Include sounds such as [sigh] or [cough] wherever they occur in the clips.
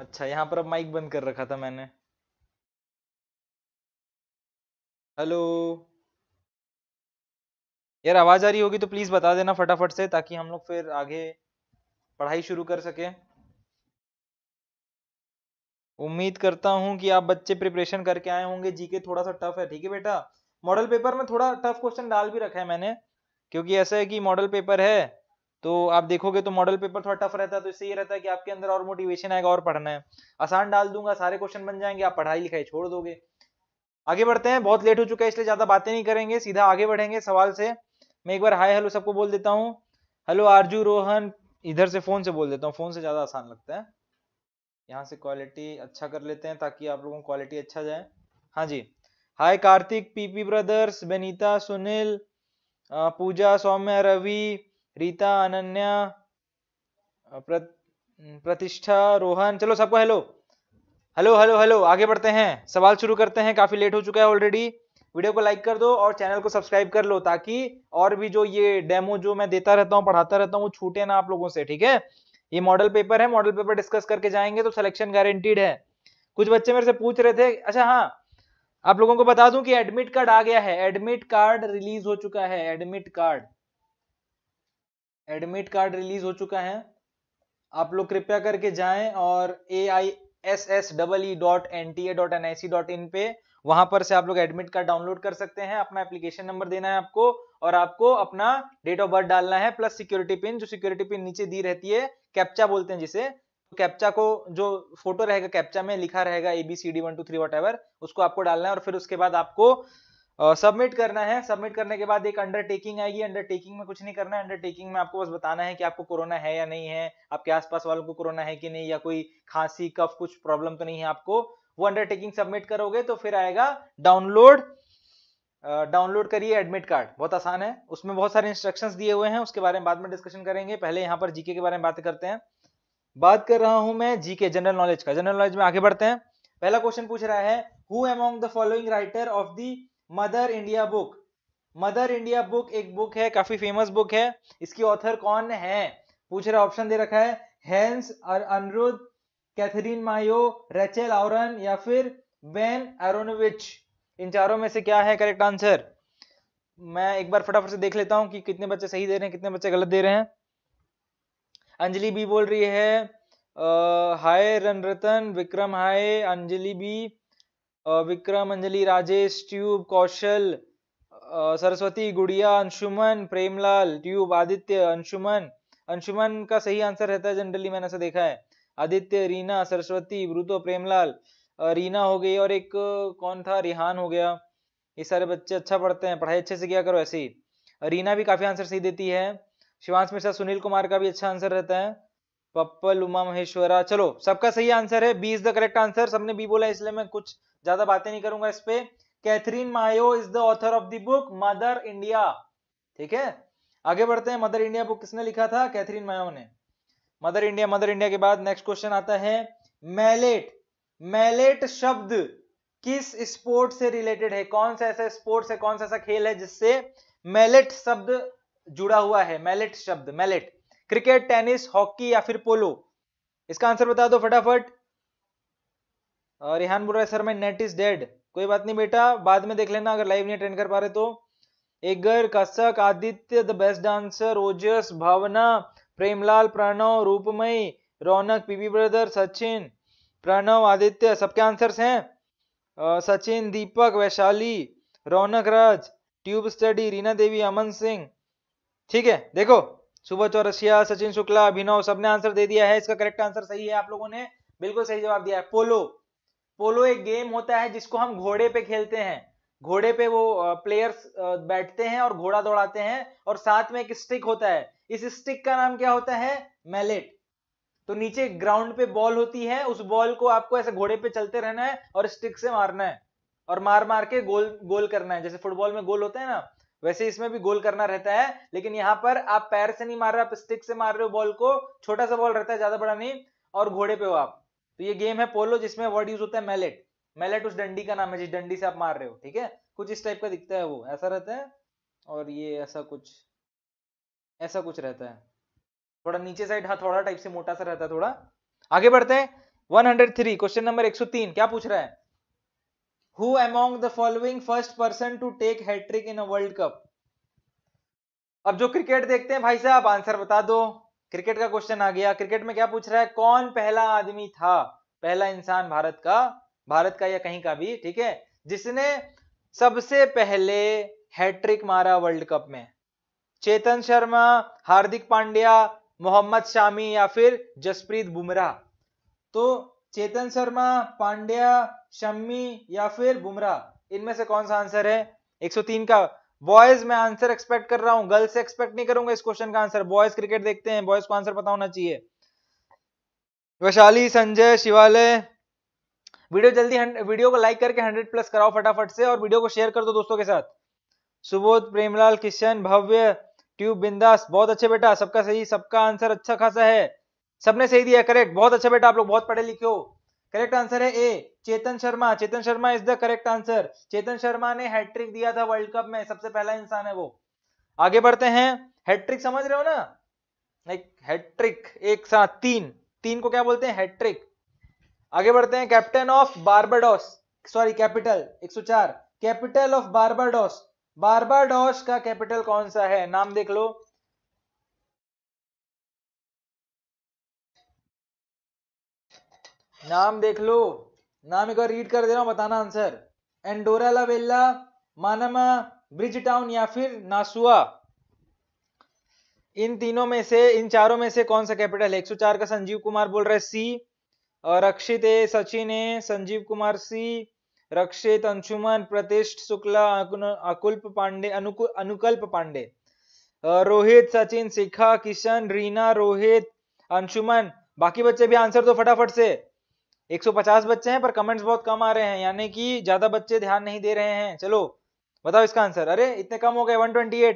अच्छा यहाँ पर अब माइक बंद कर रखा था मैंने हेलो यार आवाज आ रही होगी तो प्लीज बता देना फटाफट से ताकि हम लोग फिर आगे पढ़ाई शुरू कर सके उम्मीद करता हूँ कि आप बच्चे प्रिपरेशन करके आए होंगे जीके थोड़ा सा टफ है ठीक है बेटा मॉडल पेपर में थोड़ा टफ क्वेश्चन डाल भी रखा है मैंने क्योंकि ऐसा है कि मॉडल पेपर है तो आप देखोगे तो मॉडल पेपर थोड़ा टफ रहता है तो इससे ये रहता है कि आपके अंदर और मोटिवेशन आएगा और पढ़ना है आसान डाल दूंगा सारे क्वेश्चन बन जाएंगे आप पढ़ाई लिखाई छोड़ दोगे आगे बढ़ते हैं बहुत लेट हो चुका है इसलिए ज्यादा बातें नहीं करेंगे सीधा आगे बढ़ेंगे सवाल से मैं एक बार हाय हेलो सबको बोल देता हूँ हेलो आरजू रोहन इधर से फोन से बोल देता हूँ फोन से ज्यादा आसान लगता है यहाँ से क्वालिटी अच्छा कर लेते हैं ताकि आप लोगों को क्वालिटी अच्छा जाए हाँ जी hi Kartik PP brothers Benita Sunil Pooja Saumya Ravi Rita Ananya प्र, प्रतिष्ठा रोहन चलो सबको हेलो हेलो हेलो हेलो आगे बढ़ते हैं सवाल शुरू करते हैं काफी लेट हो चुका है ऑलरेडी वीडियो को लाइक कर दो और चैनल को सब्सक्राइब कर लो ताकि और भी जो ये डेमो जो मैं देता रहता हूँ पढ़ाता रहता हूँ वो छूटे ना आप लोगों से ठीक है ये मॉडल पेपर है मॉडल पेपर डिस्कस करके जाएंगे तो सिलेक्शन गारंटीड है कुछ बच्चे मेरे से पूछ रहे थे अच्छा हाँ आप लोगों को बता दूं कि एडमिट कार्ड आ गया है एडमिट कार्ड रिलीज हो चुका है admit card admit card release हो चुका है आप लोग कृपया करके जाएं और A I S S double E dot N T A dot N I C dot in पे वहां पर से आप लोग एडमिट कार्ड डाउनलोड कर सकते हैं अपना एप्लीकेशन नंबर देना है आपको और आपको अपना डेट ऑफ बर्थ डालना है प्लस सिक्योरिटी पिन जो सिक्योरिटी पिन नीचे दी रहती है कैप्चा बोलते हैं जिसे कैप्चा तो को जो फोटो रहेगा कैप्चा में लिखा रहेगा A B C D one two three वट उसको आपको डालना है और फिर उसके बाद आपको सबमिट करना है सबमिट करने के बाद एक अंडरटेकिंग आएगी अंडरटेकिंग में कुछ नहीं करना है अंडरटेकिंग में आपको बस बताना है कि आपको कोरोना है या नहीं है आपके आसपास वालों को कोरोना है कि नहीं या कोई खांसी कफ कुछ प्रॉब्लम तो नहीं है आपको वो अंडरटेकिंग सबमिट करोगे तो फिर आएगा डाउनलोड डाउनलोड करिए एडमिट कार्ड बहुत आसान है उसमें बहुत सारे इंस्ट्रक्शंस दिए हुए हैं उसके बारे में बाद में डिस्कशन करेंगे पहले यहाँ पर जीके के बारे में बात करते हैं बात कर रहा हूं मैं जीके जनरल नॉलेज का जनरल नॉलेज में आगे बढ़ते हैं पहला क्वेश्चन पूछ रहा है who among the following writer of the Mother India book Mother India book एक बुक है काफी फेमस बुक है इसकी ऑथर कौन है पूछ रहा ऑप्शन दे रखा है हेंस और अनरुद्ध कैथरीन मायो रेचेल आउरन या फिर बेन एरोनोविच इन चारों में से क्या है करेक्ट आंसर मैं एक बार फटाफट से देख लेता हूं कि कितने बच्चे सही दे रहे हैं कितने बच्चे गलत दे रहे हैं अंजलि बी बोल रही है हाय रन Ratan Vikram hi Anjali B Vikram Anjali Rajesh tube Kaushal Saraswati Gudiya Anshuman Premlal tube Aditya Anshuman Anshuman का सही आंसर रहता है जनरली मैंने ऐसा देखा है आदित्य रीना सरस्वती वृतो प्रेमलाल रीना हो गई और एक कौन था रिहान हो गया ये सारे बच्चे अच्छा पढ़ते हैं पढ़ाई अच्छे से किया करो ऐसे ही रीना भी काफ़ी आंसर सही देती है शिवांश मिश्रा सुनील कुमार का भी अच्छा आंसर रहता है पप्पल उमा महेश्वरा चलो सबका सही आंसर है B is the correct answer सबने बी बोला इसलिए मैं कुछ ज्यादा बातें नहीं करूंगा इस पे Katherine Mayo is the author of the book Mother India ठीक है आगे बढ़ते हैं मदर इंडिया बुक किसने लिखा था कैथरीन मायो ने मदर इंडिया मदर इंडिया के बाद नेक्स्ट क्वेश्चन आता है मैलेट मैलेट शब्द किस स्पोर्ट से रिलेटेड है कौन सा ऐसा स्पोर्ट है कौन सा ऐसा खेल है जिससे मैलेट शब्द जुड़ा हुआ है मैलेट शब्द मैलेट क्रिकेट टेनिस हॉकी या फिर पोलो इसका आंसर बता दो फटाफट रिहान बोल रहा है सर मैं नेट इज डेड कोई बात नहीं बेटा बाद में देख लेना अगर लाइव नहीं अटेंड कर पा रहे तो एगर Kasak Aditya the best dancer Ojas Bhavna Premlal Pranav Roopmayi Raunak PV brother Sachin Pranav Aditya सबके आंसर्स हैं सचिन दीपक वैशाली रौनक राज ट्यूब स्टडी रीना देवी अमन सिंह ठीक है देखो सुबह चौरसिया सचिन शुक्ला अभिनव सबने आंसर दे दिया है इसका करेक्ट आंसर सही है आप लोगों ने बिल्कुल सही जवाब दिया है पोलो पोलो एक गेम होता है जिसको हम घोड़े पे खेलते हैं घोड़े पे वो प्लेयर्स बैठते हैं और घोड़ा दौड़ाते हैं और साथ में एक स्टिक होता है इस स्टिक का नाम क्या होता है मैलेट तो नीचे ग्राउंड पे बॉल होती है उस बॉल को आपको ऐसे घोड़े पे चलते रहना है और स्टिक से मारना है और मार मार के गोल गोल करना है जैसे फुटबॉल में गोल होता है ना वैसे इसमें भी गोल करना रहता है लेकिन यहाँ पर आप पैर से नहीं मार रहे आप स्टिक से मार रहे हो बॉल को छोटा सा बॉल रहता है ज्यादा बड़ा नहीं और घोड़े पे हो आप तो ये गेम है पोलो जिसमें वर्ड यूज होता है मैलेट मैलेट उस डंडी का नाम है जिस डंडी से आप मार रहे हो ठीक है कुछ इस टाइप का दिखता है वो ऐसा रहता है और ये ऐसा कुछ ऐसा कुछ रहता है थोड़ा नीचे साइड हाँ थोड़ा टाइप से मोटा सा रहता है थोड़ा आगे बढ़ते हैं 103 क्वेश्चन नंबर 103 क्या पूछ रहा है who among the following first person to take hat-trick in a world cup अब जो क्रिकेट देखते हैं भाई साहब आंसर बता दो क्रिकेट का क्वेश्चन आ गया क्रिकेट में क्या पूछ रहा है कौन पहला आदमी था पहला इंसान भारत का भारत का या कहीं का भी ठीक है जिसने सबसे पहले हैट्रिक मारा वर्ल्ड कप में चेतन शर्मा हार्दिक पांड्या मोहम्मद शामी या फिर जसप्रीत बुमराह तो चेतन शर्मा पांड्या शम्मी या फिर बुमराह इनमें से कौन सा आंसर है 103 का बॉयज मैं आंसर एक्सपेक्ट कर रहा हूं गर्ल्स से एक्सपेक्ट नहीं करूंगा इस क्वेश्चन का आंसर बॉयज क्रिकेट देखते हैं बॉयज को आंसर पता होना चाहिए वैशाली संजय शिवालय वीडियो जल्दी वीडियो को लाइक करके 100 प्लस कराओ फटाफट से और वीडियो को शेयर कर दो दोस्तों के साथ सुबोध प्रेमलाल किशन भव्य ट्यूब बिंदास बहुत अच्छे बेटा सबका सही सबका आंसर अच्छा खासा है सबने सही दिया करेक्ट बहुत अच्छा बेटा आप लोग बहुत पढ़े लिखे हो करेक्ट आंसर है A Chetan Sharma Chetan Sharma is the correct answer Chetan Sharma ने हैट्रिक दिया था वर्ल्ड कप में सबसे पहला इंसान है वो आगे बढ़ते हैं हैट्रिक समझ रहे हो ना लाइक हैट्रिक एक साथ तीन तीन को क्या बोलते हैं हैट्रिक आगे बढ़ते हैं captain of Barbados sorry capital 104 capital of Barbados Barbados का कैपिटल कौन सा है नाम देख लो नाम देख लो नाम एक बार रीड कर दे रहा हूं बताना answer Andorra la Vella Manama Bridgetown या फिर नासुआ इन तीनों में से इन चारों में से कौन सा कैपिटल है 104 का संजीव कुमार बोल रहा है सी और रक्षित है सचिन है संजीव कुमार सी रक्षित अंशुमन प्रतिष्ठ शुक्ला अकुल्प पांडे अनुकल्प पांडे रोहित सचिन शिखा किशन रीना रोहित अंशुमन बाकी बच्चे भी आंसर तो फटाफट से 150 बच्चे हैं पर कमेंट्स बहुत कम आ रहे हैं यानी कि ज्यादा बच्चे ध्यान नहीं दे रहे हैं चलो बताओ इसका आंसर अरे इतने कम हो गए 128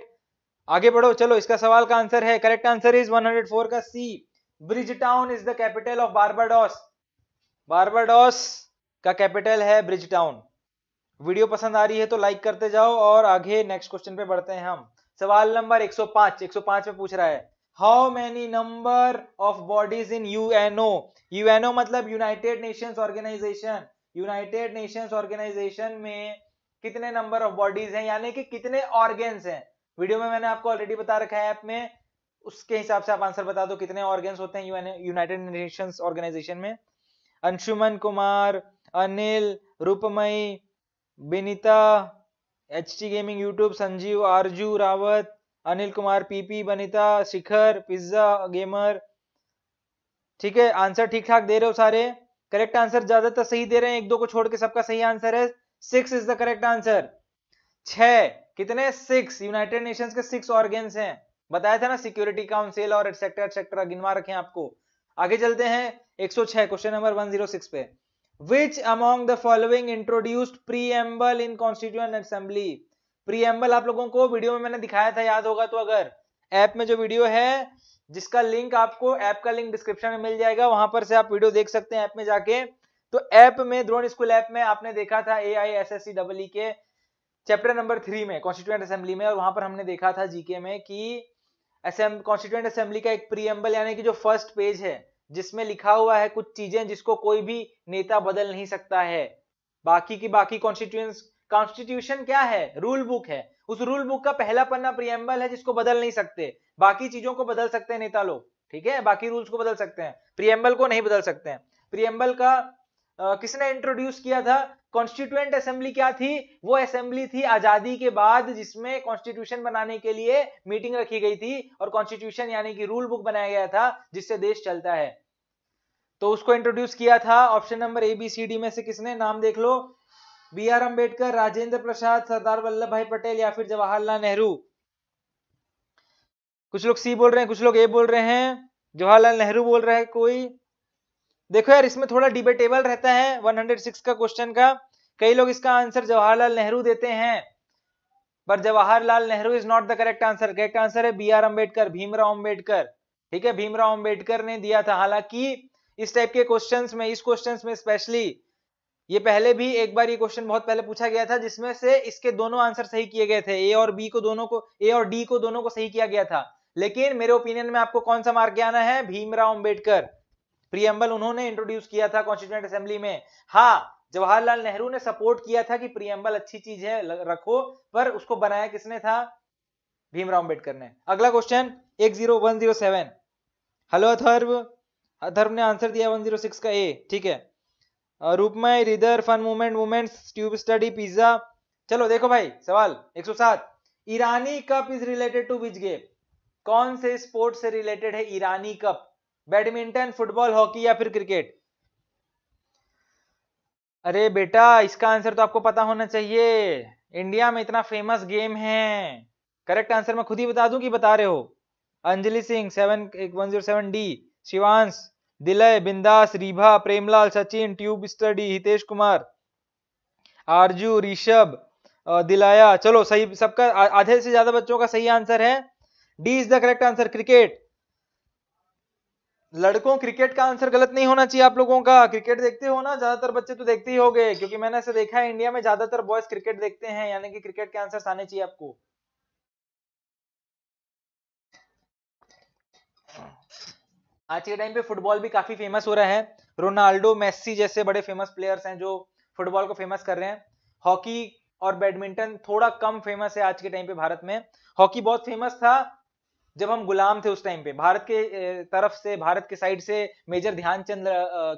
आगे बढ़ो चलो इसका सवाल का आंसर है करेक्ट आंसर इज 104 का C Bridgetown is the capital of Barbados Barbados का कैपिटल है ब्रिज टाउन वीडियो पसंद आ रही है तो लाइक करते जाओ और आगे नेक्स्ट क्वेश्चन पे बढ़ते हैं हम सवाल नंबर 105 105 में पूछ रहा है how many number of bodies in UNO UNO मतलब United Nations organisation United Nations organisation में कितने नंबर ऑफ बॉडीज हैं यानी कि कितने ऑर्गेन्स हैं वीडियो में मैंने आपको ऑलरेडी बता रखा है ऐप में उसके हिसाब से आप आंसर बता दो कितने ऑर्गेन्स होते हैं यूनाइटेड नेशंस ऑर्गेनाइजेशन में Anshuman Kumar Anil Roopmayi Binita H T gaming YouTube Sanjeev Aarzoo Rawat Anil Kumar PP Banita Shikhar pizza gamer ठीक है आंसर ठीक ठाक दे रहे हो सारे करेक्ट आंसर ज्यादातर सही दे रहे हैं एक दो को छोड़ के सबका सही आंसर है six is the correct answer छ कितने सिक्स यूनाइटेड नेशंस के सिक्स ऑर्गेन्स हैं बताया था ना सिक्योरिटी काउंसिल और एक्सेक्टर एक्सेक्टर गिनवा रखे आपको आगे चलते हैं 106 क्वेश्चन नंबर 106 पे which among the following introduced preamble in constituent assembly preamble आप लोगों को वीडियो में मैंने दिखाया था याद होगा तो अगर ऐप में जो वीडियो है जिसका लिंक आपको ऐप का लिंक डिस्क्रिप्शन में मिल जाएगा वहां पर से आप वीडियो देख सकते हैं ऐप में जाके तो ऐप में ड्रोन स्कूल ऐप में आपने देखा था A I S S C double K chapter number three में कॉन्स्टिट्यूएंट असेंबली में और वहां पर हमने देखा था जीके में कि कॉन्स्टिट्यूएंट असेंबली का एक प्रीएम्बल यानी कि जो फर्स्ट पेज है जिसमें लिखा हुआ है कुछ चीजें जिसको कोई भी नेता बदल नहीं सकता है बाकी की बाकी कॉन्स्टिट्यूएंस कॉन्स्टिट्यूशन क्या है रूल बुक है उस रूल बुक का पहला पन्ना प्रियम्बल है जिसको बदल नहीं सकते बाकी चीजों को बदल सकते हैं नेता लोग ठीक है बाकी रूल्स को बदल सकते हैं प्रियम्बल को नहीं बदल सकते हैं प्रियम्बल का आ, किसने इंट्रोड्यूस किया था कॉन्स्टिट्यूएंट असेंबली क्या थी वो असेंबली थी आजादी के बाद जिसमें कॉन्स्टिट्यूशन बनाने के लिए मीटिंग रखी गई थी और कॉन्स्टिट्यूशन यानी कि रूल बुक बनाया गया था जिससे देश चलता है तो उसको इंट्रोड्यूस किया था option number A B C D में से किसने नाम देख लो बी आर अम्बेडकर राजेंद्र प्रसाद सरदार वल्लभ भाई पटेल या फिर जवाहरलाल नेहरू कुछ लोग सी बोल रहे हैं कुछ लोग ए बोल रहे हैं जवाहरलाल नेहरू बोल रहा है कोई देखो यार इसमें थोड़ा डिबेटेबल रहता है 106 का क्वेश्चन का कई लोग इसका आंसर जवाहरलाल नेहरू देते हैं पर Jawaharlal Nehru is not the correct answer correct answer है बी आर अम्बेडकर भीमराव अम्बेडकर ठीक है भीमराव अम्बेडकर ने दिया था हालांकि इस टाइप के क्वेश्चन में इस क्वेश्चन में स्पेशली ये पहले भी एक बार ये क्वेश्चन बहुत पहले पूछा गया था जिसमें से इसके दोनों आंसर सही किए गए थे ए और बी को दोनों को ए और डी को दोनों को सही किया गया था लेकिन मेरे ओपिनियन में आपको कौन सा मार्ग आना है भीमराव अंबेडकर प्रियम्बल उन्होंने इंट्रोड्यूस किया था कॉन्स्टिट्यूंट असेंबली में हाँ जवाहरलाल नेहरू ने सपोर्ट किया था कि प्रियम्बल अच्छी चीज है रखो पर उसको बनाया किसने था भीमराव अंबेडकर ने अगला क्वेश्चन एक zero one zero seven hello Atharva Atharva ने आंसर दिया वन जीरो सिक्स का ए ठीक है रूपमय रिदर फन मूवमेंट वूमेंट ट्यूब स्टडी पिज्जा चलो देखो भाई सवाल 107 Irani cup is related to which game कौन से स्पोर्ट से रिलेटेड है Irani cup badminton football hockey या फिर क्रिकेट अरे बेटा इसका आंसर तो आपको पता होना चाहिए इंडिया में इतना फेमस गेम है करेक्ट आंसर मैं खुद ही बता दूं कि बता रहे हो अंजलि सिंह सेवन एक one zero seven D Shivansh दिलय बिंदास रीभा प्रेमलाल सचिन ट्यूब स्टडी हितेश कुमार आरजू ऋषभ दिलाया चलो सही सबका आधे से ज्यादा बच्चों का सही आंसर है D is the correct answer cricket लड़कों क्रिकेट का आंसर गलत नहीं होना चाहिए आप लोगों का क्रिकेट देखते हो ना ज्यादातर बच्चे तो देखते ही हो क्योंकि मैंने ऐसे देखा है इंडिया में ज्यादातर बॉयज क्रिकेट देखते हैं यानी कि क्रिकेट के आंसर आने चाहिए आपको आज के टाइम पे फुटबॉल भी काफी फेमस हो रहा है रोनाल्डो मेस्सी जैसे बड़े फेमस प्लेयर्स हैं जो फुटबॉल को फेमस कर रहे हैं हॉकी और बैडमिंटन थोड़ा कम फेमस है आज के टाइम पे भारत में हॉकी बहुत फेमस था जब हम गुलाम थे उस टाइम पे भारत के तरफ से भारत के साइड से मेजर ध्यानचंद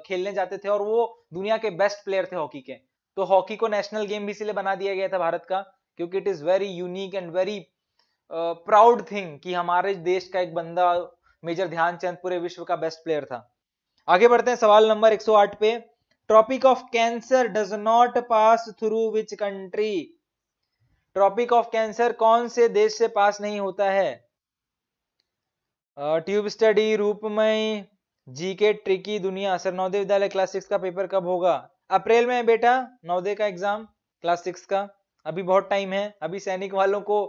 खेलने जाते थे और वो दुनिया के बेस्ट प्लेयर थे हॉकी के तो हॉकी को नेशनल गेम भी इसीलिए बना दिया गया था भारत का क्योंकि it is very unique and very proud thing कि हमारे देश का एक बंदा मेजर ध्यानचंद पूरे विश्व का बेस्ट प्लेयर था आगे बढ़ते हैं सवाल नंबर 108 पे tropic of cancer does not pass through which country tropic of cancer कौन से देश से पास नहीं होता है tube study Roopmay GK tricky दुनिया sir Navdev Vidyalaya class six का पेपर कब होगा अप्रैल में है बेटा नवदेव का एग्जाम क्लास सिक्स का अभी बहुत टाइम है अभी सैनिक वालों को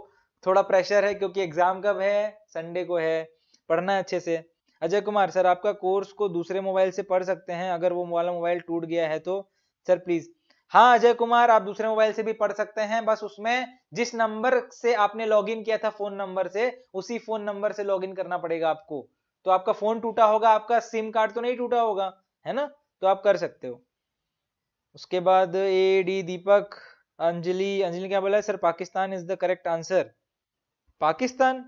थोड़ा प्रेशर है क्योंकि एग्जाम कब है संडे को है पढ़ना है अच्छे से अजय कुमार सर आपका कोर्स को दूसरे मोबाइल से पढ़ सकते हैं अगर वो वाला मोबाइल टूट गया है तो सर प्लीज हाँ अजय कुमार आप दूसरे मोबाइल से भी पढ़ सकते हैं बस उसमें जिस नंबर से आपने लॉगिन किया था फोन नंबर से उसी फोन नंबर से लॉगिन करना पड़ेगा आपको तो आपका फोन टूटा होगा आपका सिम कार्ड तो नहीं टूटा होगा है ना तो आप कर सकते हो उसके बाद ए डी दीपक अंजलि अंजलि क्या बोला है? Sir Pakistan is the correct answer Pakistan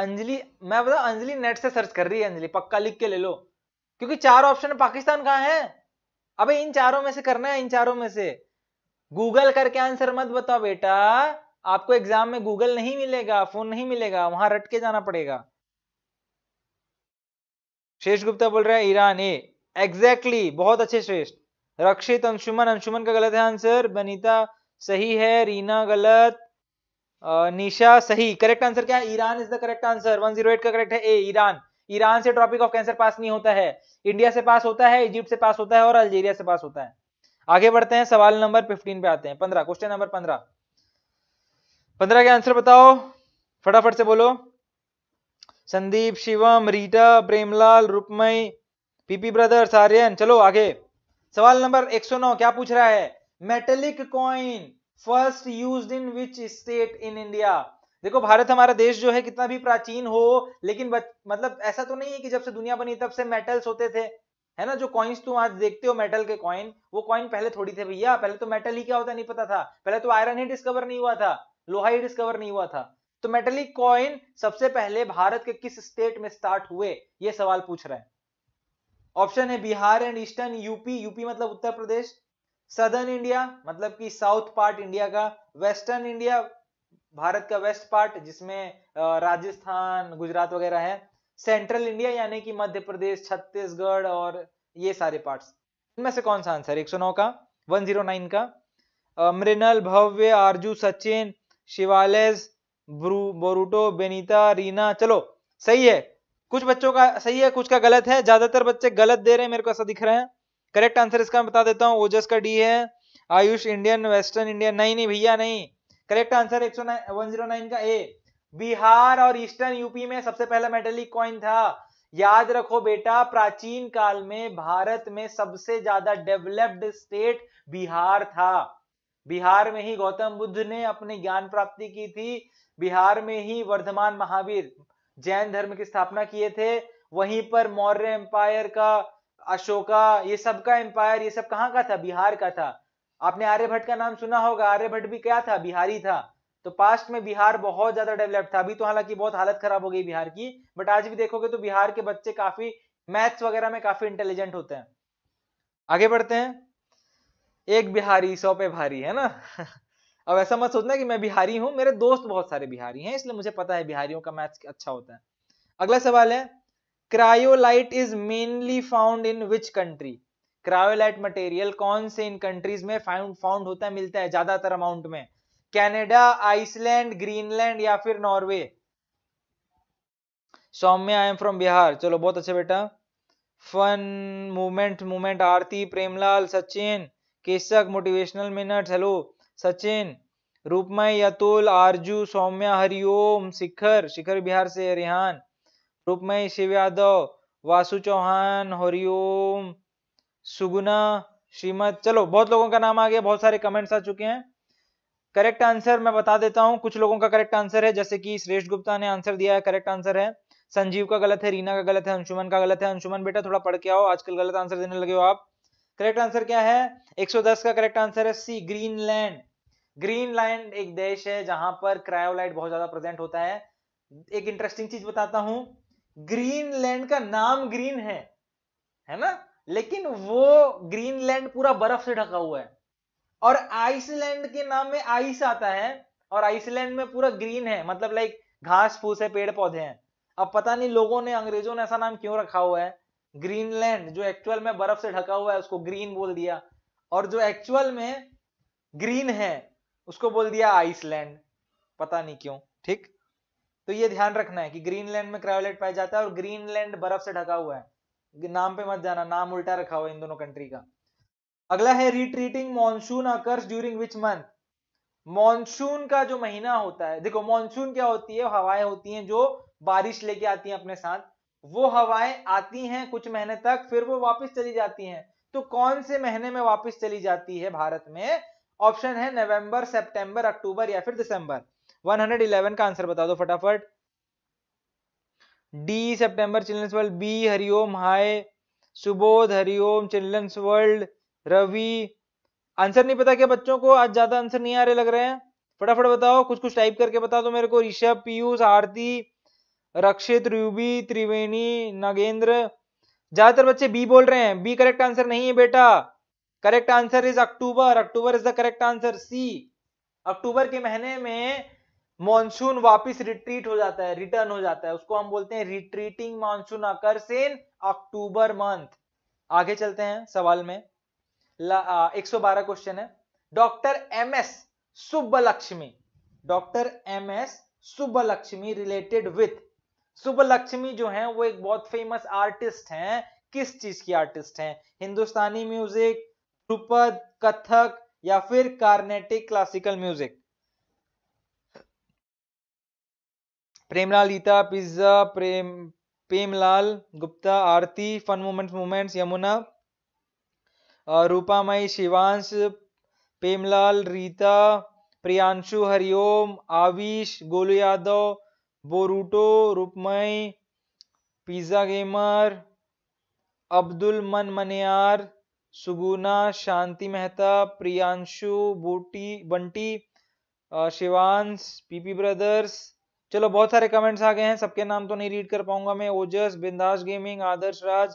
Anjali मैं बता अंजलि नेट से सर्च कर रही है अंजलि पक्का लिख के ले लो क्योंकि चार ऑप्शन पाकिस्तान कहाँ है अबे इन चारों में से करना है इन चारों में से गूगल करके आंसर मत बताओ बेटा आपको एग्जाम में गूगल नहीं मिलेगा फोन नहीं मिलेगा वहां रट के जाना पड़ेगा श्रेष्ठ गुप्ता बोल रहे हैं ईरान ए एग्जैक्टली exactly, बहुत अच्छे श्रेष्ठ रक्षित अंशुमन अंशुमन का गलत है आंसर बनीता सही है रीना गलत निशा सही करेक्ट आंसर क्या है Iran is the correct answer 108 का करेक्ट है ए ईरान ईरान से ट्रॉपिक ऑफ कैंसर पास नहीं होता है इंडिया से पास होता है इजिप्ट से पास होता है और अल्जीरिया से पास होता है आगे बढ़ते हैं सवाल नंबर फिफ्टीन पे आते हैं पंद्रह क्वेश्चन नंबर पंद्रह पंद्रह के आंसर बताओ फटाफट से बोलो संदीप शिवम रीटा प्रेमलाल रुपमय पीपी ब्रदर्स आर्यन चलो आगे सवाल नंबर 109 क्या पूछ रहा है metallic coin first use in which state in India देखो भारत हमारा देश जो है कितना भी प्राचीन हो लेकिन मतलब ऐसा तो नहीं है कि जब से दुनिया बनी तब से मेटल्स होते थे है ना जो कॉइन्स तुम आज देखते हो मेटल के कॉइन वो कॉइन पहले थोड़ी थे भैया पहले तो मेटल ही क्या होता नहीं पता था पहले तो आयरन ही डिस्कवर नहीं हुआ था लोहा ही डिस्कवर नहीं हुआ था तो मेटलिक कॉइन सबसे पहले भारत के किस स्टेट में स्टार्ट हुए ये सवाल पूछ रहा है ऑप्शन है Bihar and eastern UP UP मतलब उत्तर प्रदेश सदर्न इंडिया मतलब कि साउथ पार्ट इंडिया का वेस्टर्न इंडिया भारत का वेस्ट पार्ट जिसमें राजस्थान गुजरात वगैरह है सेंट्रल इंडिया यानी कि मध्य प्रदेश छत्तीसगढ़ और ये सारे पार्ट्स इनमें से कौन सा आंसर 109 का 109 का मृनल भव्य आरजू सचिन शिवालेज बोरूटो बेनीता रीना चलो सही है कुछ बच्चों का सही है कुछ का गलत है ज्यादातर बच्चे गलत दे रहे हैं मेरे को ऐसा दिख रहा है करेक्ट आंसर इसका बता देता हूँ ओजस का डी है आयुष इंडियन वेस्टर्न इंडियन नहीं नहीं भैया नहीं करेक्ट आंसर एक का ए बिहार और ईस्टर्न यूपी में सबसे पहला मेटेलिक कॉइन था याद रखो बेटा प्राचीन काल में भारत में सबसे ज्यादा डेवलप्ड स्टेट बिहार था बिहार में ही गौतम बुद्ध ने अपने ज्ञान प्राप्ति की थी बिहार में ही वर्धमान महावीर जैन धर्म की स्थापना किए थे वहीं पर मौर्य एम्पायर का अशोका ये सब का एम्पायर ये सब कहाँ का था बिहार का था आपने आर्यभट्ट का नाम सुना होगा आर्यभट्ट भी क्या था बिहारी था तो पास्ट में बिहार बहुत ज्यादा डेवलप था अभी तो हालांकि बहुत हालत खराब हो गई बिहार की बट आज भी देखोगे तो बिहार के बच्चे काफी मैथ्स वगैरह में काफी इंटेलिजेंट होते हैं आगे बढ़ते हैं एक बिहारी सौ पे भारी है ना [laughs] अब ऐसा मत सोचना कि मैं बिहारी हूं मेरे दोस्त बहुत सारे बिहारी हैं इसलिए मुझे पता है बिहारियों का मैथ्स अच्छा होता है अगला सवाल है cryolite is mainly found in which country cryolite material कौन से इन कंट्रीज में फाउंड फाउंड होता है मिलता है ज्यादातर अमाउंट में कैनेडा आइसलैंड ग्रीनलैंड या फिर Norway Saumya I am from Bihar चलो बहुत अच्छा बेटा fun movement movement Aarti Premlal Sachin Keshak motivational minute hello Sachin Rupmay Atul Arzoo Saumya Hariom शिखर शिखर बिहार से रिहान रूपमय शिव यादव वासु चौहान हरिओम सुगुना श्रीमत चलो बहुत लोगों का नाम आ गया बहुत सारे कमेंट्स आ चुके हैं करेक्ट आंसर मैं बता देता हूं कुछ लोगों का करेक्ट आंसर है जैसे कि श्रेष्ठ गुप्ता ने आंसर दिया है करेक्ट आंसर है संजीव का गलत है रीना का गलत है अंशुमन का गलत है अंशुमन बेटा थोड़ा पढ़ के आओ आजकल गलत आंसर देने लगे हो आप करेक्ट आंसर क्या है 110 का करेक्ट आंसर है सी ग्रीनलैंड ग्रीनलैंड एक देश है जहां पर क्रायोलाइट बहुत ज्यादा प्रेजेंट होता है एक इंटरेस्टिंग चीज बताता हूं ग्रीनलैंड का नाम ग्रीन है है ना लेकिन वो ग्रीनलैंड पूरा बर्फ से ढका हुआ है और आइसलैंड के नाम में आइस आता है और आइसलैंड में पूरा ग्रीन है मतलब लाइक घास फूस है पेड़ पौधे हैं अब पता नहीं लोगों ने अंग्रेजों ने ऐसा नाम क्यों रखा हुआ है ग्रीनलैंड जो एक्चुअल में बर्फ से ढका हुआ है उसको ग्रीन बोल दिया और जो एक्चुअल में ग्रीन है उसको बोल दिया आइसलैंड पता नहीं क्यों ठीक तो ये ध्यान रखना है कि ग्रीनलैंड में क्रायोलेट पाया जाता है और ग्रीनलैंड बर्फ से ढका हुआ है नाम पे मत जाना नाम उल्टा रखा हुआ है इन दोनों कंट्री का अगला है retreating monsoon occurs during which month monsoon का जो महीना होता है देखो मॉनसून क्या होती है हवाएं होती हैं जो बारिश लेके आती हैं अपने साथ वो हवाएं आती हैं कुछ महीने तक फिर वो वापस चली जाती हैं तो कौन से महीने में वापस चली जाती है भारत में ऑप्शन है नवंबर सितंबर अक्टूबर या फिर दिसंबर 111 का आंसर बता दो फटाफट डी सितंबर children's world B Hariom hi Subodh Hariom children's world Ravi answer नहीं पता क्या बच्चों को आज ज्यादा आंसर नहीं आ रहे लग रहे हैं फटाफट बताओ कुछ कुछ टाइप करके बता दो मेरे को ऋषभ पीयूष आरती रक्षित रूबी त्रिवेणी नागेंद्र ज्यादातर बच्चे बी बोल रहे हैं बी करेक्ट आंसर नहीं है बेटा correct answer is October October is the correct answer C October के महीने में मॉनसून वापस रिट्रीट हो जाता है रिटर्न हो जाता है उसको हम बोलते हैं retreating monsoon occurs in October month आगे चलते हैं सवाल में एक सौ बारह क्वेश्चन है doctor M S Subbulakshmi doctor M S Subbulakshmi related with Subbulakshmi जो है वो एक बहुत फेमस आर्टिस्ट हैं किस चीज की आर्टिस्ट हैं हिंदुस्तानी म्यूजिक ध्रुपद कथक या फिर Carnatic classical music Premlal Premlalita pizza Prem Premlal Gupta Aarti fun moments moments Yamuna Rupamayi Shivansh Premlal Rita Priyanshu Hariom Avish Golu Yadav Boruto Rupmay pizza gamer Abdul Man Maniyar Suguna शांति मेहता प्रियांशु बूटी बंटी शिवांश पीपी ब्रदर्स चलो बहुत सारे कमेंट्स आ गए हैं सबके नाम तो नहीं रीड कर पाऊंगा मैं ओजस बिंदास गेमिंग आदर्श राज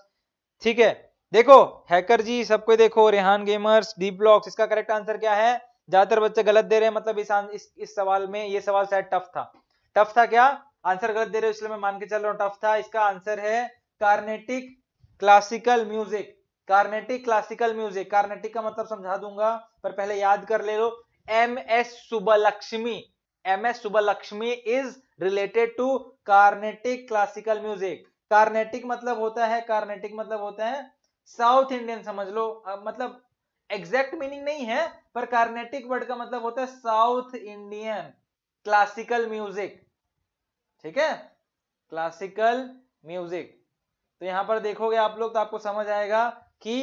ठीक है देखो हैकर जी सबको देखो रेहान गेमर्स डी ब्लॉक्स इसका करेक्ट आंसर क्या है ज्यादातर बच्चे गलत दे रहे हैं मतलब इस, इस इस सवाल में ये सवाल शायद टफ था टफ था क्या आंसर गलत दे रहे हो इसलिए मैं मान के चल रहा हूँ टफ था इसका आंसर है Carnatic classical music Carnatic classical music Carnatic का मतलब समझा दूंगा पर पहले याद कर ले लो M S Subbulakshmi M S Subbulakshmi is related to Carnatic classical music Carnatic मतलब होता है कार्नेटिक मतलब होता है साउथ इंडियन समझ लो मतलब एग्जैक्ट मीनिंग नहीं है पर कार्नेटिक वर्ड का मतलब होता है साउथ इंडियन क्लासिकल म्यूजिक ठीक है क्लासिकल म्यूजिक तो यहां पर देखोगे आप लोग तो आपको समझ आएगा कि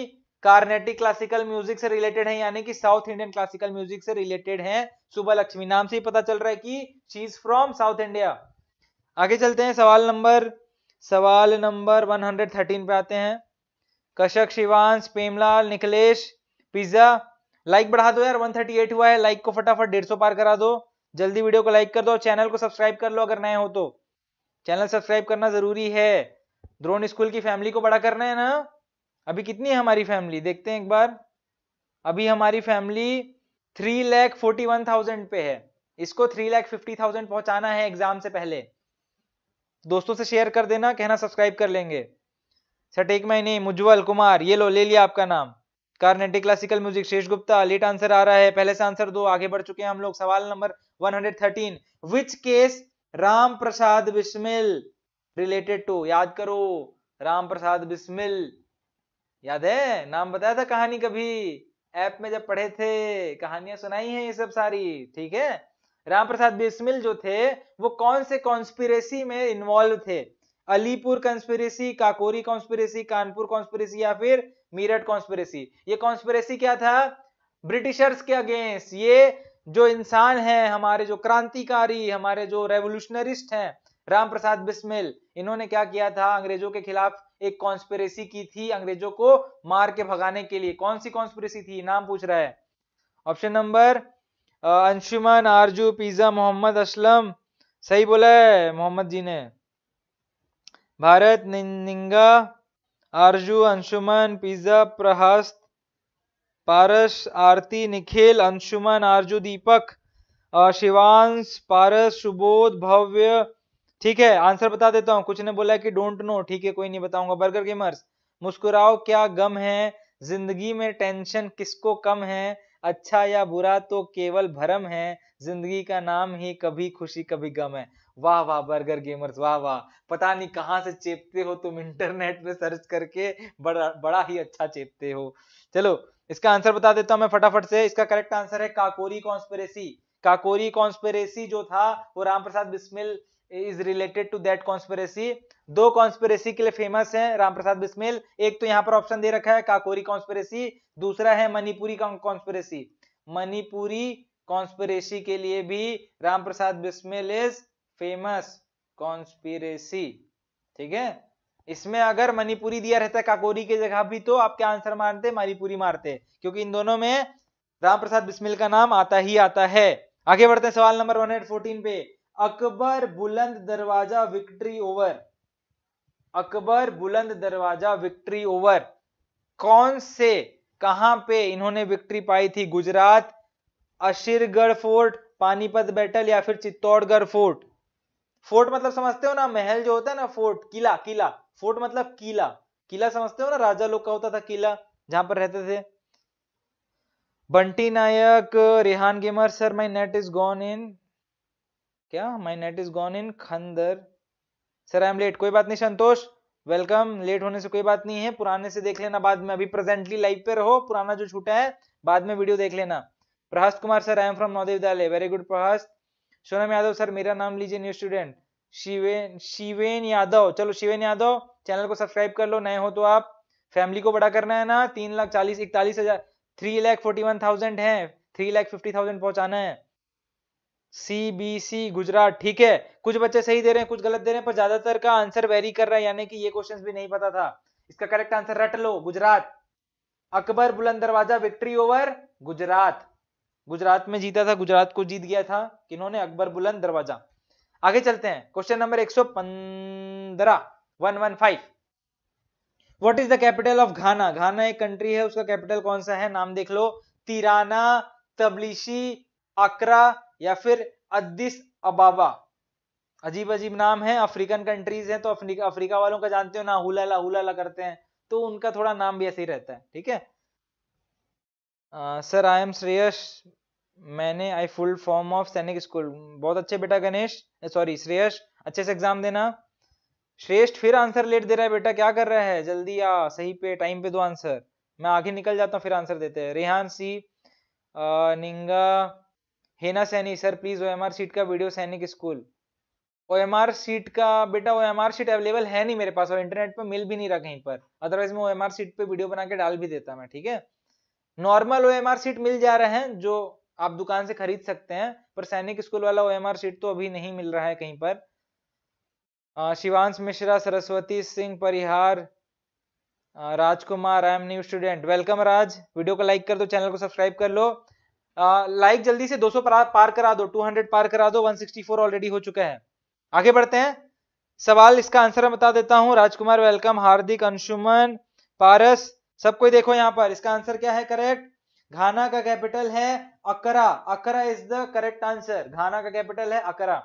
कार्नेटिक क्लासिकल म्यूजिक से रिलेटेड है यानी कि साउथ इंडियन क्लासिकल म्यूजिक से रिलेटेड है सुबह लक्ष्मी नाम से ही पता चल रहा है कि she is from south India आगे चलते हैं सवाल नंबर सवाल नंबर 113 पे आते हैं कशक शिवांश पेमलाल निकलेश पिज्जा लाइक बढ़ा दो यार 138 हुआ है लाइक को फटाफट डेढ़ सौ पार करा दो जल्दी वीडियो को लाइक कर दो चैनल को सब्सक्राइब कर लो अगर नए हो तो चैनल सब्सक्राइब करना जरूरी है द्रोण स्कूल की फैमिली को बड़ा करना है ना अभी कितनी है हमारी फैमिली देखते हैं एक बार अभी हमारी family three lakh forty one thousand पे है इसको थ्री लैख फिफ्टी थाउजेंड पहुंचाना है एग्जाम से पहले दोस्तों से शेयर कर देना कहना सब्सक्राइब कर लेंगे sir take my name Ujjwal Kumar ये लो ले लिया आपका नाम कार्नेटिक क्लासिकल म्यूजिक शेष गुप्ता लेट आंसर आ रहा है पहले से आंसर दो आगे बढ़ चुके हैं हम लोग सवाल number 113 which case Ram Prasad Bismil related to याद करो राम प्रसाद बिस्मिल याद है नाम बताया था कहानी कभी ऐप में जब पढ़े थे कहानियां सुनाई हैं ये सब सारी ठीक है राम प्रसाद बिस्मिल जो थे वो कौन से कॉन्स्पिरेसी में इन्वॉल्व थे Alipur conspiracy Kakori conspiracy Kanpur conspiracy या फिर मीरठ कॉन्स्पिरेसी ये कॉन्स्पिरेसी क्या था ब्रिटिशर्स के अगेंस्ट ये जो इंसान है हमारे जो क्रांतिकारी हमारे जो रेवोल्यूशनरिस्ट हैं राम प्रसाद बिस्मिल इन्होंने क्या किया था अंग्रेजों के खिलाफ एक कॉन्स्पेरेसी की थी अंग्रेजों को मार के भगाने के लिए कौन सी कॉन्स्पेरेसी थी नाम पूछ रहा है ऑप्शन नंबर अंशुमन आरजू पिज्जा मोहम्मद असलम सही बोला है मोहम्मद जी ने भारत निंगा आरजू अंशुमन पिज्जा प्रहस्त पारस आरती निखिल अंशुमन आरजू दीपक शिवांश पारस सुबोध भव्य ठीक है आंसर बता देता हूँ कुछ ने बोला कि डोंट नो ठीक है कोई नहीं बताऊंगा बर्गर गेमर्स मुस्कुराओ क्या गम है जिंदगी में टेंशन किसको कम है अच्छा या बुरा तो केवल भरम है जिंदगी का नाम ही कभी खुशी कभी गम है वाह वाह बर्गर गेमर्स वाह वाह पता नहीं कहाँ से चेपते हो तुम इंटरनेट पे सर्च करके बड़ा बड़ा ही अच्छा चेपते हो चलो इसका आंसर बता देता हूँ मैं फटाफट से इसका करेक्ट आंसर है काकोरी कॉन्स्पेरेसी काकोरी कॉन्स्पेरेसी जो था वो Ram Prasad Bismil is related to that conspiracy दो कॉन्स्पेरेसी के लिए फेमस है रामप्रसाद बिस्मिल एक तो यहां पर ऑप्शन दे रखा है काकोरी कॉन्स्पेरेसी दूसरा है मणिपुरी कॉन्स्पेरेसी मणिपुरी कॉन्स्पेरेसी के लिए भी Ramprasad Bismil is famous conspiracy ठीक है इसमें अगर मणिपुरी दिया रहता है काकोरी की जगह भी तो आप क्या आंसर मारते मणिपुरी मारते क्योंकि इन दोनों में रामप्रसाद बिस्मिल का नाम आता ही आता है आगे बढ़ते हैं सवाल नंबर 114 पे अकबर बुलंद दरवाजा विक्ट्री ओवर अकबर बुलंद दरवाजा विक्ट्री ओवर कौन से कहां पे इन्होंने विक्ट्री पाई थी गुजरात अशीरगढ़ फोर्ट पानीपत बैटल या फिर चित्तौड़गढ़ फोर्ट फोर्ट मतलब समझते हो ना महल जो होता है ना फोर्ट किला किला फोर्ट मतलब किला किला समझते हो ना राजा लोग का होता था किला जहां पर रहते थे Bunty Nayak Rehan gamer sir my net is gone in क्या my net is gone in खंदर सर आई एम लेट कोई बात नहीं संतोष वेलकम लेट होने से कोई बात नहीं है पुराने से देख लेना बाद में अभी प्रेजेंटली लाइव पे रहो पुराना जो छूटा है बाद में वीडियो देख लेना Prahast Kumar sir I am from Naudev Vidyalaya very good Prahast Sonam Yadav sir मेरा नाम लीजिए न्यू स्टूडेंट शिवेन शिवेन यादव चलो शिवेन यादव चैनल को सब्सक्राइब कर लो नए हो तो आप फैमिली को बड़ा करना है ना तीन लाख चालीस इकतालीस हजार three lakh forty one thousand है थ्री लाख फिफ्टी थाउजेंड पहुंचाना है सीबीसी गुजरात ठीक है कुछ बच्चे सही दे रहे हैं कुछ गलत दे रहे हैं पर ज्यादातर का आंसर वेरी कर रहा है यानी कि ये क्वेश्चंस भी नहीं पता था इसका करेक्ट आंसर रट लो गुजरात अकबर बुलंद दरवाजा विक्ट्री ओवर गुजरात गुजरात में जीता था गुजरात को जीत गया था किन्होंने अकबर बुलंद दरवाजा आगे चलते हैं क्वेश्चन नंबर एक one five what is the capital of Ghana Ghana एक कंट्री है उसका कैपिटल कौन सा है नाम देख लो तिराना तबलीशी अकरा या फिर अद्दिस अबाबा अजीब अजीब नाम है अफ्रीकन कंट्रीज हैं तो अफ्रीका वालों का जानते हो ना हुला ला हुला ला करते हैं तो उनका थोड़ा नाम भी ऐसे ही रहता है ठीक है सर आई एम श्रेयस मैंने I full form of Sainik school बहुत अच्छे बेटा गणेश सॉरी श्रेयस अच्छे से एग्जाम देना श्रेष्ठ फिर आंसर लेट दे रहा है बेटा क्या कर रहा है जल्दी आ सही पे टाइम पे दो आंसर मैं आगे निकल जाता हूँ फिर आंसर देते हैं Rehan C ninja Hena Saini sir please O M R sheet का video Sainik school O M R sheet का बेटा O M R sheet available है नहीं मेरे पास और इंटरनेट पर मिल भी नहीं रहा कहीं पर अदरवाइज मैं ओ एम आर सीट पर वीडियो बना के डाल भी देता मैं ठीक है normal O M R sheet मिल जा रहे हैं जो आप दुकान से खरीद सकते हैं पर सैनिक स्कूल वाला ओ एम आर सीट तो अभी नहीं मिल रहा है कहीं पर Shivansh Mishra Saraswati Singh Parihar Rajkumar I am new student welcome Raj video को लाइक कर दो चैनल को सब्सक्राइब कर लो लाइक जल्दी से 200 पार करा दो 200 पार करा दो 164 ऑलरेडी हो चुका है आगे बढ़ते हैं सवाल इसका आंसर मैं बता देता हूं राजकुमार वेलकम हार्दिक अंशुमन पारस सबको देखो यहां पर इसका आंसर क्या है करेक्ट घाना का कैपिटल है Accra Accra is the correct answer Ghana का कैपिटल है Accra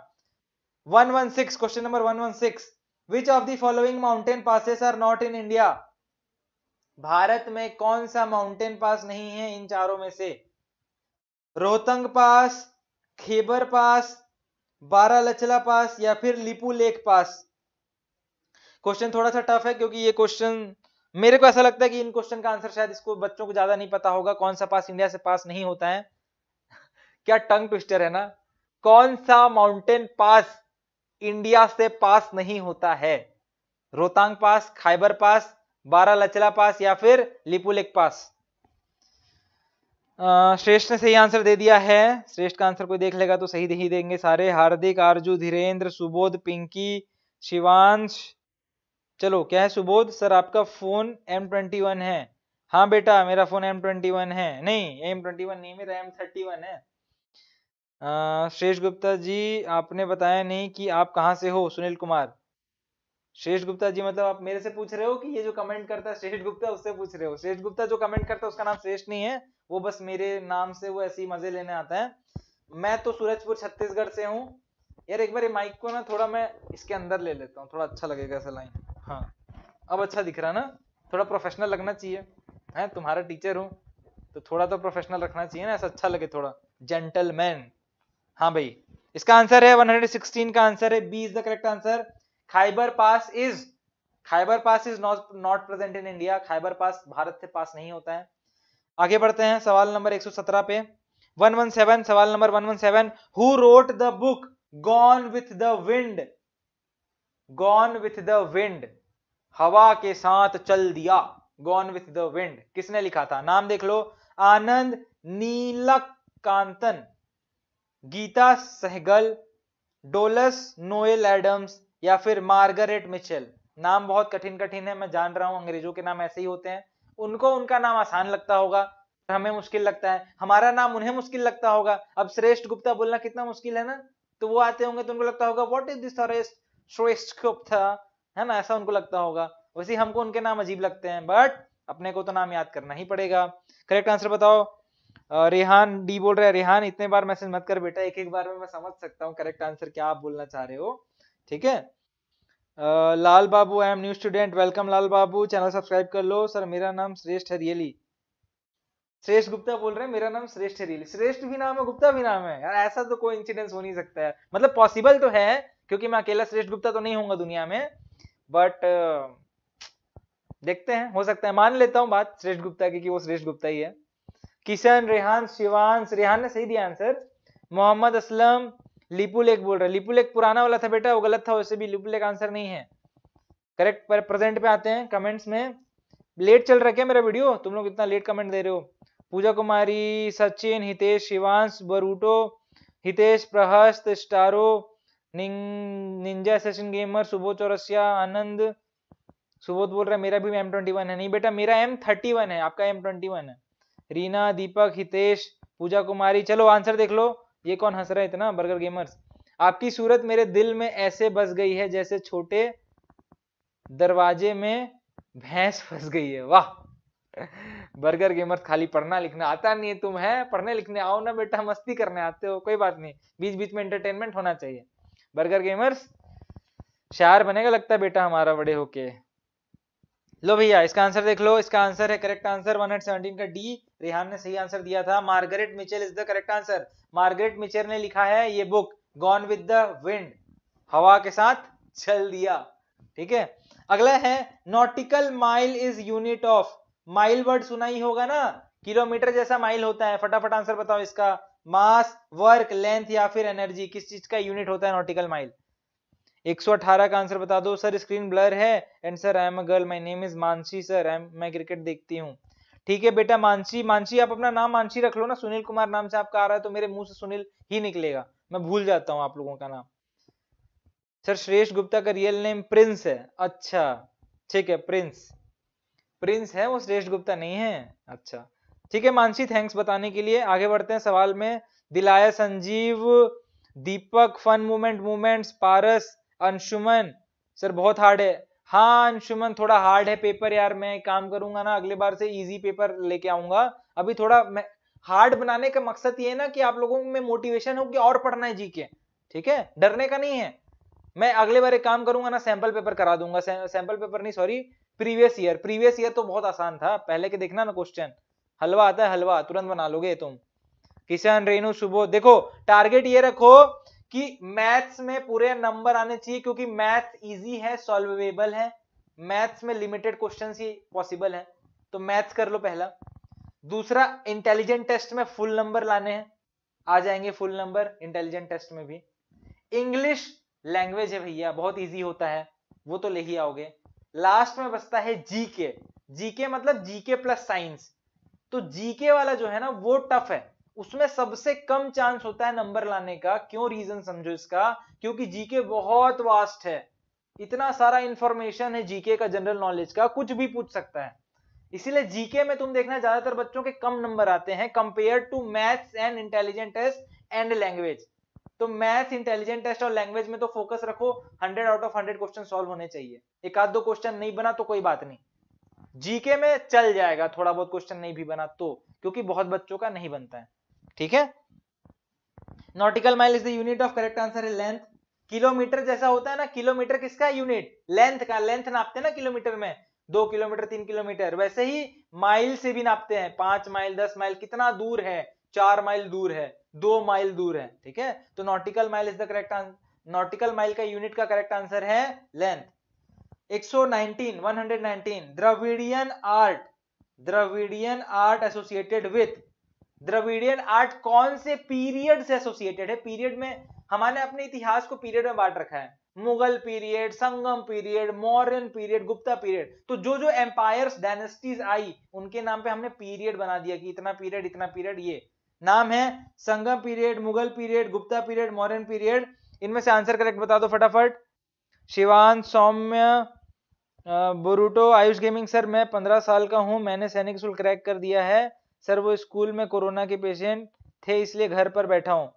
116 question number 116 which of the following mountain passes are not in India Bharat में कौन सा माउंटेन पास नहीं है इन चारों में से रोहतंग पास खेबर पास बारह लचला पास या फिर लिपू लेक पास क्वेश्चन थोड़ा सा टफ है क्योंकि ये क्वेश्चन मेरे को ऐसा लगता है कि इन क्वेश्चन का आंसर शायद इसको बच्चों को ज्यादा नहीं पता होगा कौन सा पास इंडिया से पास नहीं होता है [laughs] क्या टंग ट्विस्टर है ना कौन सा माउंटेन पास इंडिया से पास नहीं होता है रोहतांग पास खाइबर पास बारह लचला पास या फिर लिपुलेक पास श्रेष्ठ ने सही आंसर दे दिया है श्रेष्ठ का आंसर कोई देख लेगा तो सही दे ही देंगे सारे हार्दिक आरजू धीरेन्द्र सुबोध पिंकी शिवांश चलो क्या है सुबोध सर आपका फोन एम ट्वेंटी वन है हाँ बेटा मेरा फोन एम ट्वेंटी वन है नहीं एम ट्वेंटी वन नहीं मेरा एम थर्टी वन है श्रेष्ठ गुप्ता जी आपने बताया नहीं कि आप कहाँ से हो सुनील कुमार श्रेष्ठ गुप्ता जी मतलब आप मेरे से पूछ रहे हो कि ये जो कमेंट करता है श्रेष्ठ गुप्ता उससे पूछ रहे हो श्रेष्ठ गुप्ता जो कमेंट करता है उसका नाम श्रेष्ठ नहीं है वो बस मेरे नाम से वो ऐसे ही मजे लेने आता है मैं तो सूरजपुर छत्तीसगढ़ से हूँ यार एक बार ये माइक को ना थोड़ा मैं इसके अंदर ले लेता हूँ थोड़ा अच्छा लगेगा ऐसा लाइन हाँ अब अच्छा दिख रहा ना थोड़ा प्रोफेशनल लगना चाहिए है तुम्हारा टीचर हूँ तो थोड़ा तो प्रोफेशनल रखना चाहिए ना ऐसा अच्छा लगे थोड़ा जेंटलमैन हाँ भाई इसका आंसर है 116 का आंसर है B is the correct answer Khyber pass is Khyber pass is not not present in India Khyber pass Bharat से पास नहीं होता है आगे बढ़ते हैं सवाल नंबर 117 पे 117 सवाल नंबर 117 who wrote the book gone with the wind gone with the wind हवा के साथ चल दिया गॉन विथ द विंड किसने लिखा था नाम देख लो Anand Neelakantan Gita Sahgal Douglas Noel Adams या फिर मार्गरेट मिचेल नाम बहुत कठिन कठिन है मैं जान रहा हूं अंग्रेजों के नाम ऐसे ही होते हैं उनको उनका नाम आसान लगता होगा हमें मुश्किल लगता है हमारा नाम उन्हें मुश्किल लगता होगा अब श्रेष्ठ गुप्ता बोलना कितना मुश्किल है ना तो वो आते होंगे तो उनको लगता होगा वॉट इज दिस श्रेष्ठ गुप्ता है ना ऐसा उनको लगता होगा वैसे हमको उनके नाम अजीब लगते हैं बट अपने को तो नाम याद करना ही पड़ेगा करेक्ट आंसर बताओ रेहान डी बोल रहे हैं रेहान इतने बार मैसेज मत कर बेटा एक एक बार में मैं समझ सकता हूँ करेक्ट आंसर क्या आप बोलना चाह रहे हो ठीक है Lal Babu I am new student welcome Lal Babu channel subscribe कर लो सर मेरा नाम श्रेष्ठ हरियली श्रेष्ठ गुप्ता बोल रहे हैं मेरा नाम श्रेष्ठ हरियली श्रेष्ठ भी नाम है गुप्ता भी नाम है यार ऐसा तो कोई इंसिडेंस हो नहीं सकता है मतलब पॉसिबल तो है क्योंकि मैं अकेला श्रेष्ठ गुप्ता तो नहीं हूंगा दुनिया में बट देखते हैं हो सकता है मान लेता हूँ बात श्रेष्ठ गुप्ता की कि वो श्रेष्ठ गुप्ता ही है किशन रेहान शिवान रेहान ने सही दिया आंसर मोहम्मद असलम लिपू लेक बोल रहे हैं लिपू लेक पुराना वाला था बेटा वो गलत था वैसे भी लिपू लेक आंसर नहीं है करेक्ट पर प्रेजेंट पे आते हैं कमेंट्स में लेट चल रखे मेरा वीडियो तुम लोग इतना लेट कमेंट दे रहे हो पूजा कुमारी सचिन हितेश शिवांश बरूटो हितेश प्रहस्त स्टारो निंजा सचिन गेमर सुबोध चौरसिया आनंद सुबोध बोल रहे हैं मेरा भी एम ट्वेंटी वन है नहीं बेटा मेरा एम थर्टी वन है आपका एम ट्वेंटी वन है रीना दीपक हितेश पूजा कुमारी चलो आंसर देख लो ये कौन हंस रहा है इतना बर्गर गेमर्स आपकी सूरत मेरे दिल में ऐसे बस गई है जैसे छोटे दरवाजे में भैंस [laughs] फंस गई है वाह बर्गर गेमर्स खाली पढ़ना लिखना आता नहीं है तुम है पढ़ने लिखने आओ ना बेटा मस्ती करने आते हो कोई बात नहीं बीच बीच में एंटरटेनमेंट होना चाहिए बर्गर गेमर्स शायर बनेगा लगता है बेटा हमारा बड़े होके लो भैया इसका आंसर देख लो इसका आंसर है करेक्ट आंसर 117 का डी रिहान ने सही आंसर दिया था Margaret Mitchell is the correct answer Margaret Mitchell ने लिखा है ये book gone with the wind हवा के साथ चल दिया ठीक है अगला है nautical mile is unit of mile word सुना ही होगा ना किलोमीटर जैसा माइल होता है फटाफट आंसर बताओ इसका मास वर्क लेंथ या फिर एनर्जी किस चीज का यूनिट होता है नॉटिकल माइल 118 का आंसर बता दो सर स्क्रीन ब्लर है and sir I am a girl my name is Mansi sir I मैं क्रिकेट देखती हूँ ठीक है बेटा मानसी मानसी आप अपना नाम मानसी रख लो ना सुनील कुमार नाम से आपका आ रहा है तो मेरे मुंह से सुनील ही निकलेगा मैं भूल जाता हूँ आप लोगों का नाम सर श्रेष्ठ गुप्ता का रियल नेम प्रिंस है अच्छा ठीक है प्रिंस प्रिंस है वो श्रेष्ठ गुप्ता नहीं है अच्छा ठीक है मानसी थैंक्स बताने के लिए आगे बढ़ते हैं सवाल में दिलाया Sanjeev Deepak fun movement movements Paras Anshuman sir बहुत हार्ड है हाँ अंशुमन थोड़ा हार्ड है पेपर यार मैं काम करूंगा ना अगले बार से इजी पेपर लेके आऊंगा अभी थोड़ा मैं हार्ड बनाने का मकसद ये है ना कि आप लोगों में मोटिवेशन हो कि और पढ़ना है जी के ठीक है डरने का नहीं है मैं अगले बार एक काम करूंगा ना सैंपल पेपर करा दूंगा से, सैंपल पेपर नहीं sorry previous year previous year तो बहुत आसान था पहले के देखना ना क्वेश्चन हलवा आता है हलवा तुरंत बना लोगे तुम किशन रेनू सुबो देखो टारगेट ये रखो कि मैथ्स में पूरे नंबर आने चाहिए क्योंकि मैथ इजी है सॉल्वेबल है मैथ्स में लिमिटेड क्वेश्चन ही पॉसिबल है तो मैथ्स कर लो पहला दूसरा इंटेलिजेंट टेस्ट में फुल नंबर लाने हैं आ जाएंगे फुल नंबर इंटेलिजेंट टेस्ट में भी इंग्लिश लैंग्वेज है भैया बहुत इजी होता है वो तो ले ही आओगे लास्ट में बचता है जीके जीके मतलब जीके प्लस साइंस तो जीके वाला जो है ना वो टफ है उसमें सबसे कम चांस होता है नंबर लाने का क्यों रीजन समझो इसका क्योंकि जीके बहुत वास्ट है इतना सारा इंफॉर्मेशन है जीके का जनरल नॉलेज का कुछ भी पूछ सकता है इसीलिए जीके में तुम देखना ज्यादातर बच्चों के कम नंबर आते हैं compare to maths and intelligent test and language तो मैथ्स इंटेलिजेंट टेस्ट और लैंग्वेज में तो फोकस रखो 100 आउट ऑफ 100 क्वेश्चन सॉल्व होने चाहिए एक आध दो क्वेश्चन नहीं बना तो कोई बात नहीं जीके में चल जाएगा थोड़ा बहुत क्वेश्चन नहीं भी बना तो क्योंकि बहुत बच्चों का नहीं बनता है ठीक है nautical mile is the unit of correct answer है लेंथ किलोमीटर जैसा होता है ना किलोमीटर किसका यूनिट लेंथ का लेंथ नापते हैं ना किलोमीटर में दो किलोमीटर तीन किलोमीटर वैसे ही माइल से भी नापते हैं पांच माइल दस माइल कितना दूर है चार माइल दूर है दो माइल दूर है ठीक है तो nautical mile is the correct answer nautical mile का यूनिट का करेक्ट आंसर है length 119 119 Dravidian art Dravidian art associated with Dravidian art कौन से पीरियड से एसोसिएटेड है पीरियड में हमारे अपने इतिहास को पीरियड में बांट रखा है Mughal period Sangam period Mauryan period Gupta period तो जो जो एम्पायर्स डायनेस्टीज आई उनके नाम पे हमने पीरियड बना दिया कि इतना पीरियड इतना पीरियड ये नाम है Sangam period Mughal period Gupta period Mauryan period इनमें से आंसर करेक्ट बता दो फटाफट Shivan Saumya Boruto Ayush gaming sir मैं पंद्रह साल का हूँ मैंने सैनिक शुल्क क्रैक कर दिया है सर वो स्कूल में कोरोना के पेशेंट थे इसलिए घर पर बैठा हूँ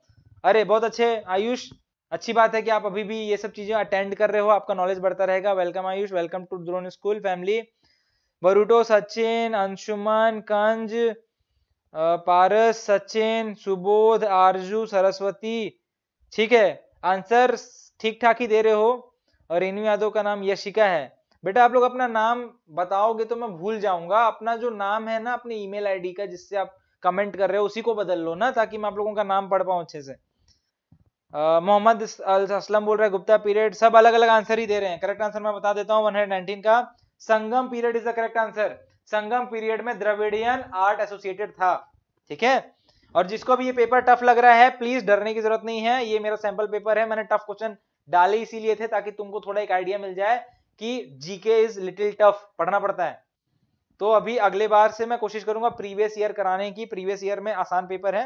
अरे बहुत अच्छे आयुष अच्छी बात है कि आप अभी भी ये सब चीजें अटेंड कर रहे हो आपका नॉलेज बढ़ता रहेगा welcome Ayush welcome to Dron school family Boruto Sachin Anshuman Kanj Paras Sachin Subodh Arzoo Saraswati ठीक है आंसर ठीक ठाक ही दे रहे हो और रेनू यादव का नाम यशिका है बेटा आप लोग अपना नाम बताओगे तो मैं भूल जाऊंगा अपना जो नाम है ना अपनी ईमेल आईडी का जिससे आप कमेंट कर रहे हो उसी को बदल लो ना ताकि मैं आप लोगों का नाम पढ़ पाऊँ अच्छे से मोहम्मद असलम बोल रहे हैं गुप्ता पीरियड सब अलग अलग आंसर ही दे रहे हैं करेक्ट आंसर मैं बता देता हूँ वन का Sangam period is the correct answer Sangam period में द्रविडियन आर्ट एसोसिएटेड था ठीक है और जिसको भी ये पेपर टफ लग रहा है प्लीज डरने की जरूरत नहीं है ये मेरा सैंपल पेपर है मैंने टफ क्वेश्चन डाले इसीलिए थे ताकि तुमको थोड़ा एक आइडिया मिल जाए कि जीके इज लिटिल टफ पढ़ना पड़ता है तो अभी अगले बार से मैं कोशिश करूंगा प्रीवियस ईयर कराने की प्रीवियस ईयर में आसान पेपर है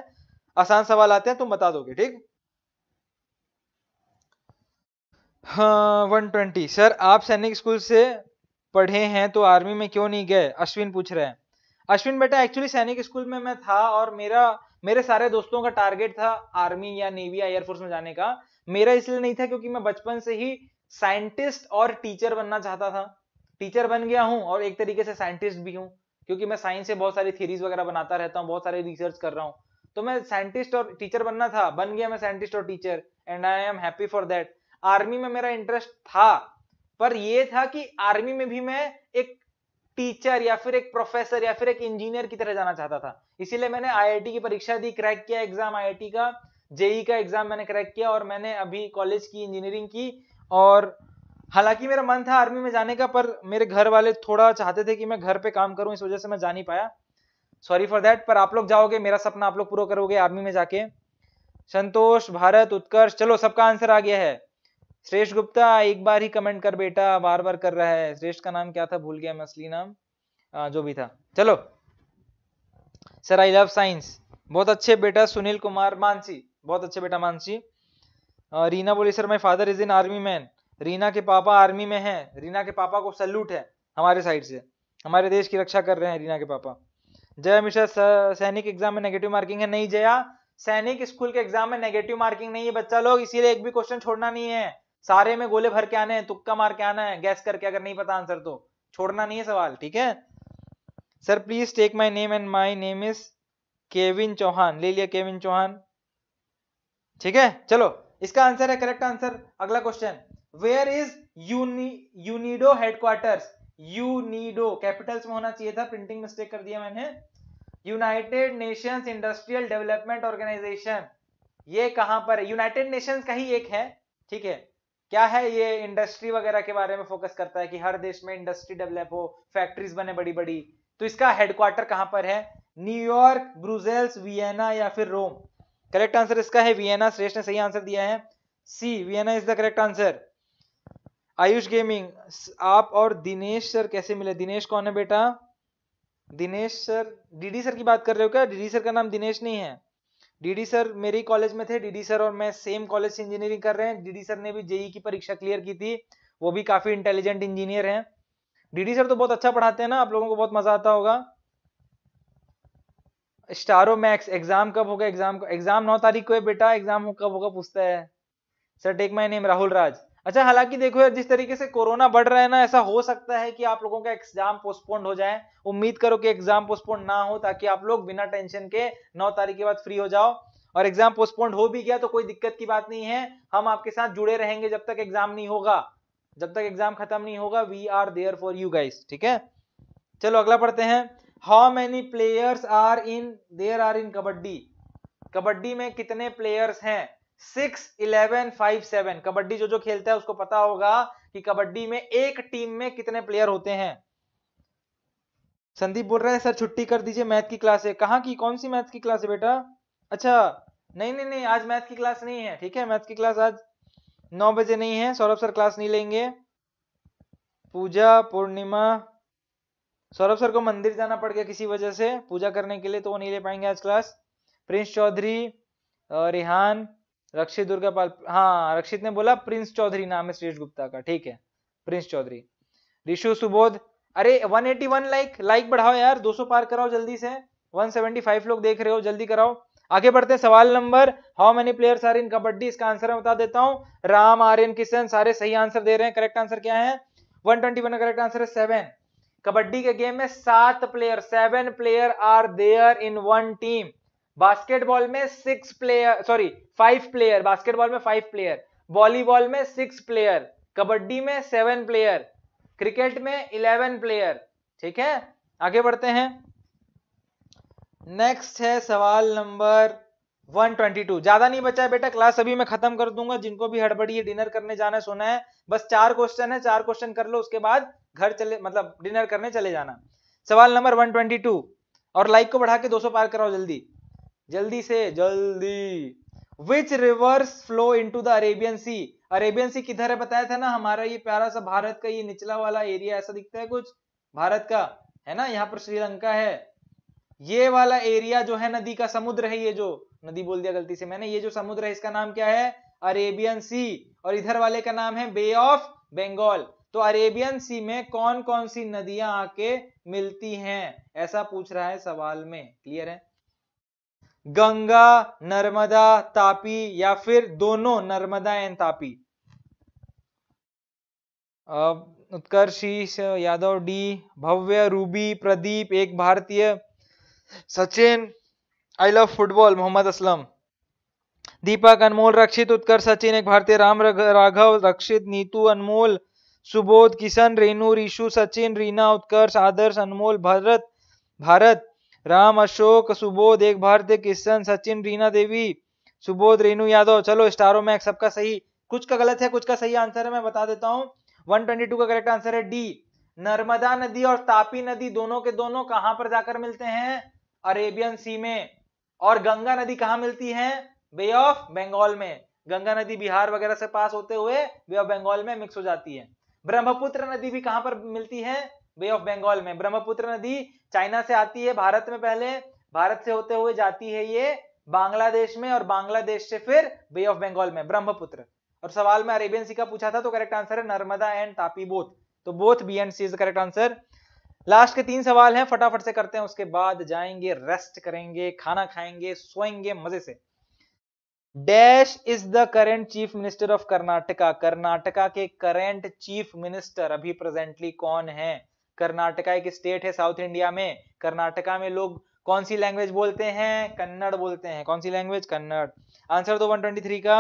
आसान सवाल आते हैं तुम बता दोगे ठीक हाँ 120 सर आप सैनिक स्कूल से पढ़े हैं तो आर्मी में क्यों नहीं गए अश्विन पूछ रहे हैं अश्विन बेटा एक्चुअली सैनिक स्कूल में मैं था और मेरा मेरे सारे दोस्तों का टारगेट था आर्मी या नेवी या एयरफोर्स में जाने का मेरा इसलिए नहीं था क्योंकि मैं बचपन से ही साइंटिस्ट और टीचर बनना चाहता था टीचर बन गया हूं और एक तरीके से साइंटिस्ट भी हूं क्योंकि मैं साइंस से बहुत सारी थीरीज वगैरह बनाता रहता हूं बहुत सारे रिसर्च कर रहा हूँ तो मैं साइंटिस्ट और टीचर बनना था बन गया मैं साइंटिस्ट और teacher and I am happy for that army में मेरा इंटरेस्ट था पर यह था कि आर्मी में भी मैं एक टीचर या फिर एक प्रोफेसर या फिर एक इंजीनियर की तरह जाना चाहता था इसीलिए मैंने आईआईटी की परीक्षा दी क्रैक किया एग्जाम आईआईटी का जेई e का एग्जाम मैंने क्रैक किया और मैंने अभी कॉलेज की इंजीनियरिंग की और हालांकि मेरा मन था आर्मी में जाने का पर मेरे घर वाले थोड़ा चाहते थे कि मैं घर पे काम करूं इस वजह से मैं जा नहीं पाया सॉरी फॉर देट पर आप लोग जाओगे मेरा सपना आप लोग पूरा करोगे आर्मी में जाके संतोष भारत उत्कर्ष चलो सबका आंसर आ गया है श्रेष्ठ गुप्ता एक बार ही कमेंट कर बेटा बार बार कर रहा है श्रेष्ठ का नाम क्या था भूल गया मैं असली नाम आ, जो भी था चलो सर आई लव साइंस बहुत अच्छे बेटा सुनील कुमार मानसी बहुत अच्छे बेटा मानसी हाँ, रीना बोली sir my father is in army man Reena के पापा आर्मी में हैं रीना के पापा को सल्यूट है हमारे साइड से हमारे देश की रक्षा कर रहे हैं रीना के पापा जया मिश्रा सैनिक एग्जाम में नेगेटिव मार्किंग है नहीं जया सैनिक स्कूल के एग्जाम में नेगेटिव मार्किंग नहीं है बच्चा लोग इसीलिए एक भी क्वेश्चन छोड़ना नहीं है सारे में गोले भर के आने हैं तुक्का मार के आना है गैस करके अगर नहीं पता आंसर तो छोड़ना नहीं है सवाल ठीक है sir please take my name and my name is Kevin Chauhan ले लिया केविन चौहान ठीक है चलो इसका आंसर है करेक्ट आंसर अगला question where is UNIDO headquarters UNIDO capitals में होना चाहिए था प्रिंटिंग मिस्टेक कर दिया मैंने united nations industrial development organization ये कहां पर है यूनाइटेड नेशंस का ही एक है ठीक है क्या है ये इंडस्ट्री वगैरह के बारे में फोकस करता है कि हर देश में इंडस्ट्री डेवलप हो फैक्ट्रीज बने बड़ी बड़ी तो इसका हेडक्वार्टर कहां पर है न्यूयॉर्क ब्रुजेल्स वियना या फिर रोम करेक्ट आंसर इसका है वियना श्रेष्ठ ने सही आंसर दिया है C Vienna is the correct answer Ayush gaming आप और दिनेश सर कैसे मिले दिनेश कौन है बेटा दिनेश सर डीडी सर की बात कर रहे हो क्या डीडी सर का नाम दिनेश नहीं है डीडी सर मेरे कॉलेज में थे डीडी सर और मैं सेम कॉलेज से इंजीनियरिंग कर रहे हैं डीडी सर ने भी जेई e की परीक्षा क्लियर की थी वो भी काफी इंटेलिजेंट इंजीनियर हैं डीडी सर तो बहुत अच्छा पढ़ाते हैं ना आप लोगों को बहुत मजा आता होगा स्टारो मैक्स एग्जाम कब होगा एग्जाम एग्जाम नौ तारीख को है बेटा एग्जाम कब होगा पूछता है sir take my name Rahul Raj अच्छा हालांकि देखो यार जिस तरीके से कोरोना बढ़ रहा है ना ऐसा हो सकता है कि आप लोगों का एग्जाम पोस्टपोन हो जाए उम्मीद करो कि एग्जाम पोस्टपोन ना हो ताकि आप लोग बिना टेंशन के नौ तारीख के बाद फ्री हो जाओ और एग्जाम पोस्टपोन हो भी गया तो कोई दिक्कत की बात नहीं है हम आपके साथ जुड़े रहेंगे जब तक एग्जाम नहीं होगा जब तक एग्जाम खत्म नहीं होगा we are there for you guys ठीक है चलो अगला पढ़ते हैं how many players are in there are in kabaddi kabaddi में कितने प्लेयर्स हैं six eleven five seven kabaddi जो जो खेलता है उसको पता होगा कि कबड्डी में एक टीम में कितने प्लेयर होते हैं संदीप बोल रहे हैं सर छुट्टी कर दीजिए मैथ की क्लास है कहाँ की कौन सी मैथ की क्लास है बेटा अच्छा नहीं नहीं नहीं आज मैथ की क्लास नहीं है ठीक है मैथ की क्लास आज नौ बजे नहीं है सौरभ सर क्लास नहीं लेंगे पूजा पूर्णिमा सौरभ सर को मंदिर जाना पड़ गया किसी वजह से पूजा करने के लिए तो वो नहीं ले पाएंगे आज क्लास प्रिंस चौधरी रिहान रक्षित दुर्गा पाल हाँ रक्षित ने बोला प्रिंस चौधरी नाम है श्रेष गुप्ता का ठीक है प्रिंस चौधरी रिशु सुबोध अरे 181 लाइक लाइक बढ़ाओ यार 200 पार कराओ जल्दी से 175 लोग देख रहे हो जल्दी कराओ आगे बढ़ते हैं सवाल नंबर how many players are in kabaddi इसका आंसर मैं बता देता हूं राम आर्यन किशन सारे सही आंसर दे रहे हैं करेक्ट आंसर क्या है वन ट्वेंटी करेक्ट आंसर है सेवन कबड्डी के गेम में सात player seven player are there in one team basketball में six player sorry five player basketball में फाइव प्लेयर वॉलीबॉल में सिक्स प्लेयर कबड्डी में सेवन प्लेयर क्रिकेट में इलेवन प्लेयर ठीक है आगे बढ़ते हैं नेक्स्ट है सवाल नंबर 122 ज्यादा नहीं बचा है बेटा क्लास अभी मैं खत्म कर दूंगा जिनको भी हड़बड़ी है डिनर करने जाना सोना है बस चार क्वेश्चन है चार क्वेश्चन कर लो उसके बाद घर चले मतलब डिनर करने चले जाना सवाल नंबर 122 और लाइक को बढ़ा के 200 पार कराओ जल्दी जल्दी से जल्दी which rivers flow to the Arabian sea Arabian sea किधर है बताया था ना हमारा ये प्यारा सा भारत का ये निचला वाला एरिया ऐसा दिखता है कुछ भारत का है ना यहाँ पर श्रीलंका है ये वाला एरिया जो है नदी का समुद्र है ये जो नदी बोल दिया गलती से मैंने ये जो समुद्र है इसका नाम क्या है अरेबियन सी और इधर वाले का नाम है बे ऑफ बंगाल तो अरेबियन सी में कौन कौन सी नदियां आके मिलती हैं ऐसा पूछ रहा है सवाल में क्लियर है गंगा नर्मदा तापी या फिर दोनों Narmada and Tapi Utkarshi Yadav D Bhavya Ruby Pradeep एक भारतीय Sachin I love football Mohammad Aslam Deepak Anmol Rakshit Utkar Sachin एक भारतीय राम राघव रक्षित नीतू अनमोल सुबोध किशन रेनू रिशु सचिन रीना उत्कर्ष आदर्श अनमोल भारत भारत राम अशोक सुबोध एक भारतीय किशन सचिन रीना देवी सुबोध रेणु यादव चलो स्टारो में सबका सही कुछ का गलत है कुछ का सही आंसर है मैं बता देता हूँ 122 का करेक्ट आंसर है डी नर्मदा नदी और तापी नदी दोनों के दोनों कहां पर जाकर मिलते हैं अरेबियन सी में और गंगा नदी कहाँ मिलती है बे ऑफ बंगाल में गंगा नदी बिहार वगैरह से पास होते हुए बे ऑफ बंगाल में मिक्स हो जाती है ब्रह्मपुत्र नदी भी कहां पर मिलती है बे ऑफ बंगाल में ब्रह्मपुत्र नदी चाइना से आती है भारत में पहले भारत से होते हुए जाती है ये बांग्लादेश में और बांग्लादेश से फिर बे ऑफ बंगाल में ब्रह्मपुत्र और सवाल में अरेबियन सी का पूछा था तो करेक्ट आंसर है नर्मदा एंड तापी बोथ तो both B and C is correct answer last के तीन सवाल हैं फटाफट से करते हैं उसके बाद जाएंगे रेस्ट करेंगे खाना खाएंगे सोएंगे मजे से dash is the current chief minister of Karnataka Karnataka के करेंट चीफ मिनिस्टर अभी प्रेजेंटली कौन है कर्नाटका एक स्टेट है साउथ इंडिया में कर्नाटका में लोग कौन सी लैंग्वेज बोलते हैं कन्नड़ बोलते हैं कौन सी लैंग्वेज कन्नड़ आंसर तो 123 का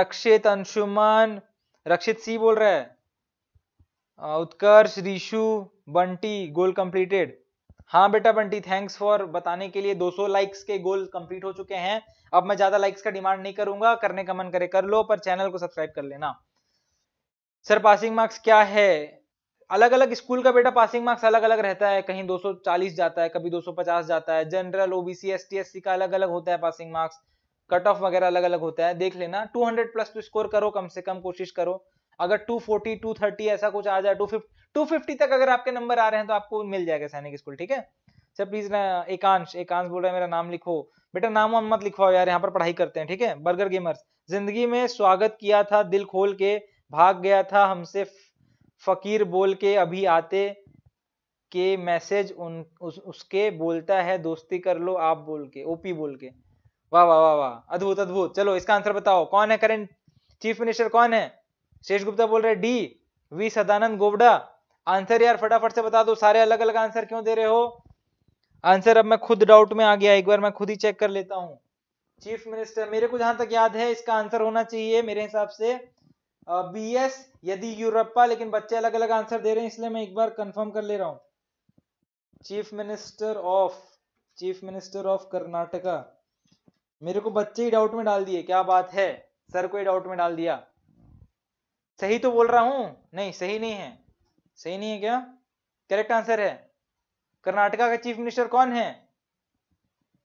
रक्षित अंशुमान रक्षित सी बोल रहा है उत्कर्ष रिशु बंटी गोल कंप्लीटेड हाँ बेटा बंटी थैंक्स फॉर बताने के लिए 200 लाइक्स के गोल कंप्लीट हो चुके हैं अब मैं ज्यादा लाइक्स का डिमांड नहीं करूंगा करने का मन करे कर लो पर चैनल को सब्सक्राइब कर लेना सर पासिंग मार्क्स क्या है अलग अलग स्कूल का बेटा पासिंग मार्क्स अलग अलग रहता है कहीं 240 जाता है कभी 250 जाता है जनरल ओबीसी एस टी का अलग अलग होता है पासिंग मार्क्स कट ऑफ वगैरह अलग अलग होता है देख लेना 200 प्लस तो स्कोर करो कम से कम कोशिश करो अगर 240, 230 ऐसा कुछ आ जाए 250, 250 तक अगर आपके नंबर आ रहे हैं तो आपको मिल जाएगा सैनिक स्कूल ठीक है सर प्लीज ना एकांश एकांश बोल रहे हैं मेरा नाम लिखो बेटा नाम मत लिखवाओ यार यहाँ पर पढ़ाई करते हैं ठीक है बर्गर गेमर्स जिंदगी में स्वागत किया था दिल खोल के भाग गया था हमसे फकीर बोल के अभी आते के मैसेज उन उस, उसके बोलता है दोस्ती कर लो आप बोल के ओपी बोल के वाह वाह वाह वाह अद्भुत अद्भुत चलो इसका आंसर बताओ कौन है करंट चीफ मिनिस्टर कौन है शेष गुप्ता बोल रहे D V Sadananda Gowda answer यार फटाफट से बता दो सारे अलग अलग आंसर क्यों दे रहे हो आंसर अब मैं खुद डाउट में आ गया एक बार मैं खुद ही चेक कर लेता हूँ चीफ मिनिस्टर मेरे को जहां तक याद है इसका आंसर होना चाहिए मेरे हिसाब से बी एस यदि यूरोपा लेकिन बच्चे अलग अलग आंसर दे रहे हैं इसलिए मैं एक बार कंफर्म कर ले रहा हूं chief minister of chief minister of Karnataka मेरे को बच्चे ही डाउट में डाल दिए क्या बात है सर को ही डाउट में डाल दिया सही तो बोल रहा हूं नहीं सही नहीं है सही नहीं है क्या करेक्ट आंसर है कर्नाटका का चीफ मिनिस्टर कौन है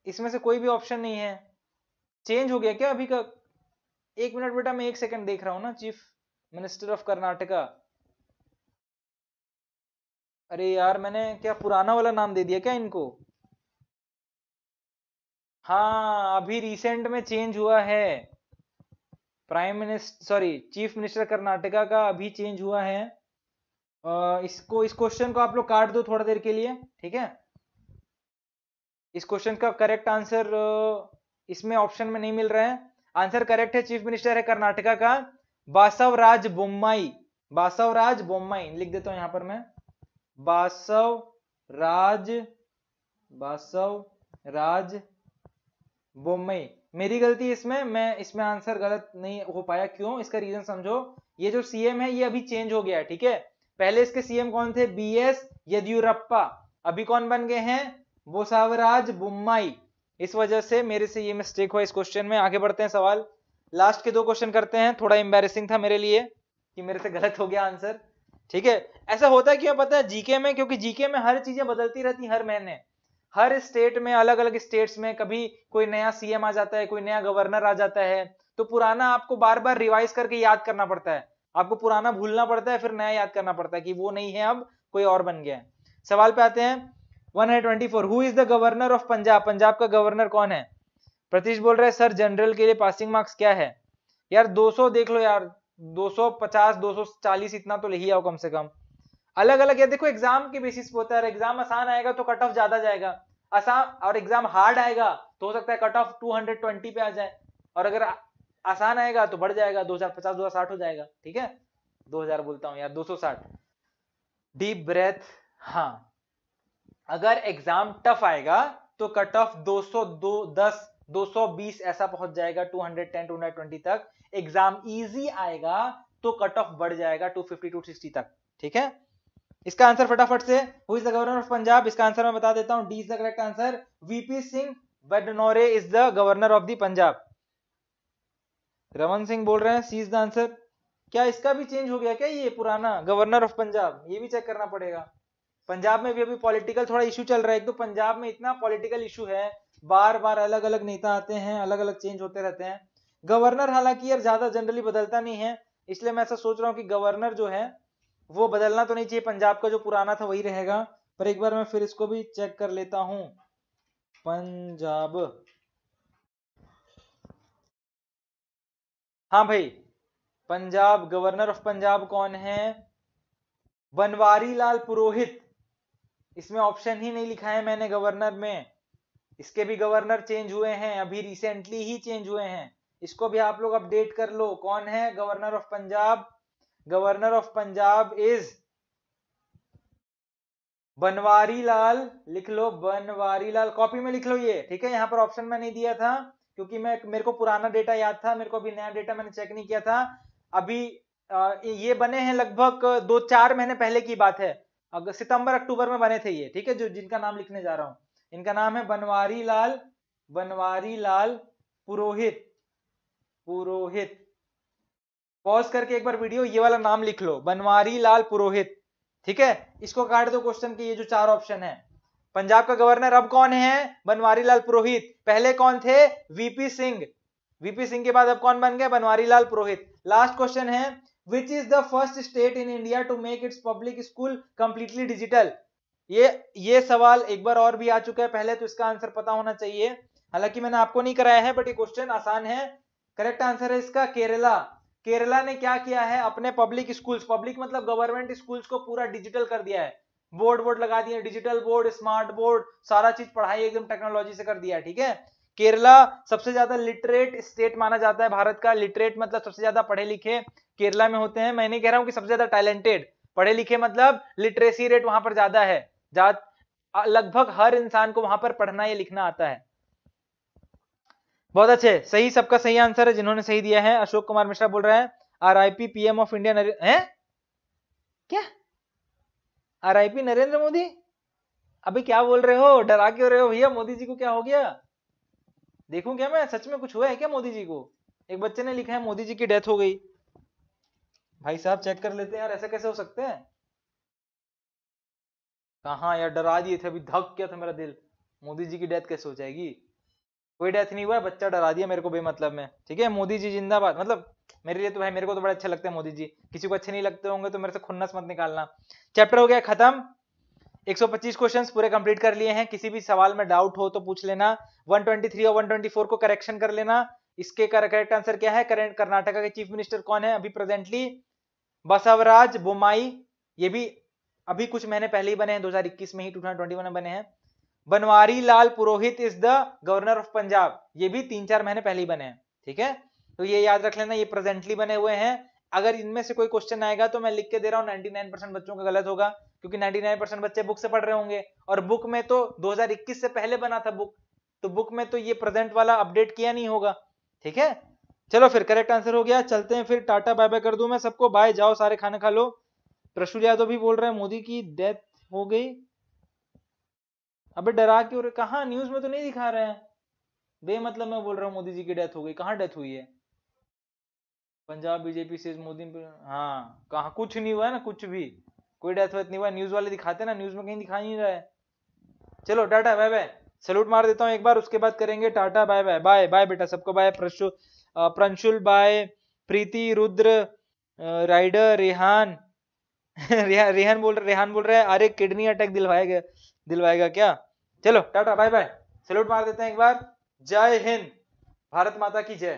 इसमें से कोई भी ऑप्शन नहीं है चेंज हो गया क्या अभी का एक मिनट बेटा मैं एक सेकंड देख रहा हूं ना चीफ मिनिस्टर ऑफ कर्नाटका अरे यार मैंने क्या पुराना वाला नाम दे दिया क्या इनको हाँ अभी रिसेंट में चेंज हुआ है prime minister sorry chief minister Karnataka का अभी चेंज हुआ है इसको इस क्वेश्चन को आप लोग काट दो थोड़ा देर के लिए ठीक है इस क्वेश्चन का करेक्ट आंसर इसमें ऑप्शन में नहीं मिल रहा है आंसर करेक्ट है चीफ मिनिस्टर है कर्नाटका का बासवराज बोम्माई बासवराज बोम्माई लिख देता हूं यहां पर मैं बासव राज बासव राज बोम्बई मेरी गलती इसमें मैं इसमें आंसर गलत नहीं हो पाया क्यों इसका रीजन समझो ये जो सीएम है ये अभी चेंज हो गया है ठीक है पहले इसके सीएम कौन थे बी एस येदियुरप्पा अभी कौन बन गए हैं बोसावराज बुम्माई इस वजह से मेरे से ये मिस्टेक हुआ इस क्वेश्चन में आगे बढ़ते हैं सवाल लास्ट के दो क्वेश्चन करते हैं थोड़ा एम्बेसिंग था मेरे लिए कि मेरे से गलत हो गया आंसर ठीक है ऐसा होता है क्यों पता है जीके में क्योंकि जीके में हर चीजें बदलती रहती हर महीने हर स्टेट में अलग अलग स्टेट्स में कभी कोई नया सीएम आ जाता है कोई नया गवर्नर आ जाता है तो पुराना आपको बार बार रिवाइज करके याद करना पड़ता है आपको पुराना भूलना पड़ता है फिर नया याद करना पड़ता है कि वो नहीं है अब कोई और बन गया है सवाल पे आते हैं four who is the governor of Punjab Punjab का गवर्नर कौन है प्रतीश बोल रहे हैं सर जनरल के लिए पासिंग मार्क्स क्या है यार 200 देख लो यार 250 240 इतना तो ले ही आओ कम से कम अलग अलग है देखो एग्जाम के बेसिस पे होता है एग्जाम आसान आएगा तो कट ऑफ ज्यादा जाएगा आसान और एग्जाम हार्ड आएगा तो हो सकता है कट ऑफ ट्वेंटी पे आ जाए और अगर आसान आएगा तो बढ़ जाएगा हजार साठ हो जाएगा ठीक है हजार बोलता हूँ यार साठ डीप ब्रेथ हाँ अगर एग्जाम टफ आएगा तो कट ऑफ 202 10 बीस ऐसा पहुंच जाएगा 210 220 तक एग्जाम इजी आएगा तो कट ऑफ बढ़ जाएगा 250 260 तक ठीक है इसका आंसर फटाफट से who is the governor of Punjab इसका आंसर मैं बता देता हूं D is the correct answer VP Singh Badnore is the governor of the Punjab Raman Singh बोल रहे हैं सी इज द आंसर क्या इसका भी चेंज हो गया क्या ये पुराना गवर्नर ऑफ पंजाब ये भी चेक करना पड़ेगा पंजाब में भी अभी पॉलिटिकल थोड़ा इशू चल रहा है एक तो पंजाब में इतना पॉलिटिकल इशू है बार बार अलग अलग नेता आते हैं अलग अलग चेंज होते रहते हैं गवर्नर हालांकि यार ज्यादा जनरली बदलता नहीं है इसलिए मैं ऐसा सोच रहा हूँ कि गवर्नर जो है वो बदलना तो नहीं चाहिए पंजाब का जो पुराना था वही रहेगा पर एक बार मैं फिर इसको भी चेक कर लेता हूं पंजाब हाँ भाई पंजाब गवर्नर ऑफ पंजाब कौन है बनवारी लाल पुरोहित इसमें ऑप्शन ही नहीं लिखा है मैंने गवर्नर में इसके भी गवर्नर चेंज हुए हैं अभी रिसेंटली ही चेंज हुए हैं इसको भी आप लोग अपडेट कर लो कौन है governor of Punjab governor of Punjab is Banwari Lal लिख लो बनवारी लाल कॉपी में लिख लो ये ठीक है यहां पर ऑप्शन में नहीं दिया था क्योंकि मैं मेरे को पुराना डेटा याद था मेरे को अभी नया डेटा मैंने चेक नहीं किया था अभी आ, ये बने हैं लगभग दो चार महीने पहले की बात है अगर सितंबर अक्टूबर में बने थे ये ठीक है जो जिनका नाम लिखने जा रहा हूं इनका नाम है बनवारी लाल बनवारी लाल पुरोहित पुरोहित पॉज करके एक बार वीडियो ये वाला नाम लिख लो बनवारी लाल पुरोहित ठीक है इसको काट दो क्वेश्चन के ये जो चार ऑप्शन है पंजाब का गवर्नर अब कौन है बनवारी लाल पुरोहित पहले कौन थे वीपी सिंह वीपी सिंह के बाद अब कौन बन गए बनवारी लाल पुरोहित लास्ट क्वेश्चन है which is the first state in India to make its public school completely digital ये ये सवाल एक बार और भी आ चुका है पहले तो इसका आंसर पता होना चाहिए हालांकि मैंने आपको नहीं कराया है बट ये क्वेश्चन आसान है करेक्ट आंसर है इसका केरला केरला ने क्या किया है अपने पब्लिक स्कूल्स पब्लिक मतलब गवर्नमेंट स्कूल्स को पूरा डिजिटल कर दिया है बोर्ड बोर्ड लगा दिए डिजिटल बोर्ड स्मार्ट बोर्ड सारा चीज पढ़ाई एकदम टेक्नोलॉजी से कर दिया है ठीक है केरला सबसे ज्यादा लिटरेट स्टेट माना जाता है भारत का लिटरेट मतलब सबसे ज्यादा पढ़े लिखे केरला में होते हैं मैं नहीं कह रहा हूँ कि सबसे ज्यादा टैलेंटेड पढ़े लिखे मतलब लिटरेसी रेट वहां पर ज्यादा है लगभग हर इंसान को वहां पर पढ़ना या लिखना आता है बहुत अच्छे सही सबका सही आंसर है जिन्होंने सही दिया है अशोक कुमार मिश्रा बोल रहे हैं आर पीएम ऑफ इंडिया नरे... है क्या आरआईपी नरेंद्र मोदी अभी क्या बोल रहे हो डरा क्यों रहे हो भैया मोदी जी को क्या हो गया देखूं क्या मैं सच में कुछ हुआ है क्या मोदी जी को एक बच्चे ने लिखा है मोदी जी की डेथ हो गई भाई साहब चेक कर लेते हैं यार ऐसा कैसे हो सकते हैं कहा यार डरा दिए थे अभी धक क्या था मेरा दिल मोदी जी की डेथ कैसे हो जाएगी कोई डेथ नहीं हुआ बच्चा डरा दिया मेरे को बेमतलब में ठीक है मोदी जी जिंदाबाद मतलब मेरे लिए तो भाई मेरे को तो बड़े अच्छे लगते हैं मोदी जी किसी को अच्छे नहीं लगते होंगे तो मेरे से खुन्नस मत निकालना चैप्टर हो गया खत्म 125 क्वेश्चंस पूरे कंप्लीट कर लिए हैं किसी भी सवाल में डाउट हो तो पूछ लेना 123 और 124 को करेक्शन कर लेना इसके करेक्ट आंसर क्या है करेंट कर्नाटका के चीफ मिनिस्टर कौन है अभी प्रेजेंटली बसवराज बोमाई ये भी अभी कुछ महीने पहले ही बने हैं 2021 में ही 2021 में बने हैं Banwari Lal Purohit is the governor of Punjab ये भी तीन चार महीने पहले ही बने हैं ठीक है तो ये याद रख लेना ये प्रेजेंटली बने हुए हैं अगर इनमें से कोई क्वेश्चन आएगा तो मैं लिख के दे रहा हूँ 99% बच्चों का गलत होगा क्योंकि 99% बच्चे बुक से पढ़ रहे होंगे और बुक में तो 2021 से पहले बना था बुक तो बुक में तो ये प्रेजेंट वाला अपडेट किया नहीं होगा ठीक है चलो फिर करेक्ट आंसर हो गया चलते हैं फिर टाटा बाय बाय कर दू मैं सबको बाय जाओ सारे खाना खा लो प्रशुल यादव भी बोल रहे हैं मोदी की डेथ हो गई अबे डरा क्यों रहे कहा न्यूज में तो नहीं दिखा रहे हैं बे मतलब मैं बोल रहा हूँ मोदी जी की डेथ हो गई कहाँ डेथ हुई है पंजाब बीजेपी से मोदी हाँ कहा कुछ नहीं हुआ है ना कुछ भी कोई डेथ वेथ नहीं हुआ न्यूज वाले दिखाते ना न्यूज में कहीं दिखा नहीं रहा है चलो टाटा बाय बाय सल्यूट मार देता हूँ एक बार उसके बाद करेंगे tata bye bye bye bye बेटा सबको bye Prashu Pranshul bye Preeti Rudra rider Rehan [laughs] Rehan बोल रेहान बोल रहे हैं अरे किडनी अटैक दिलवाया गया दिलवाएगा क्या चलो टाटा बाय बाय सल्यूट मार देते हैं एक बार जय हिंद भारत माता की जय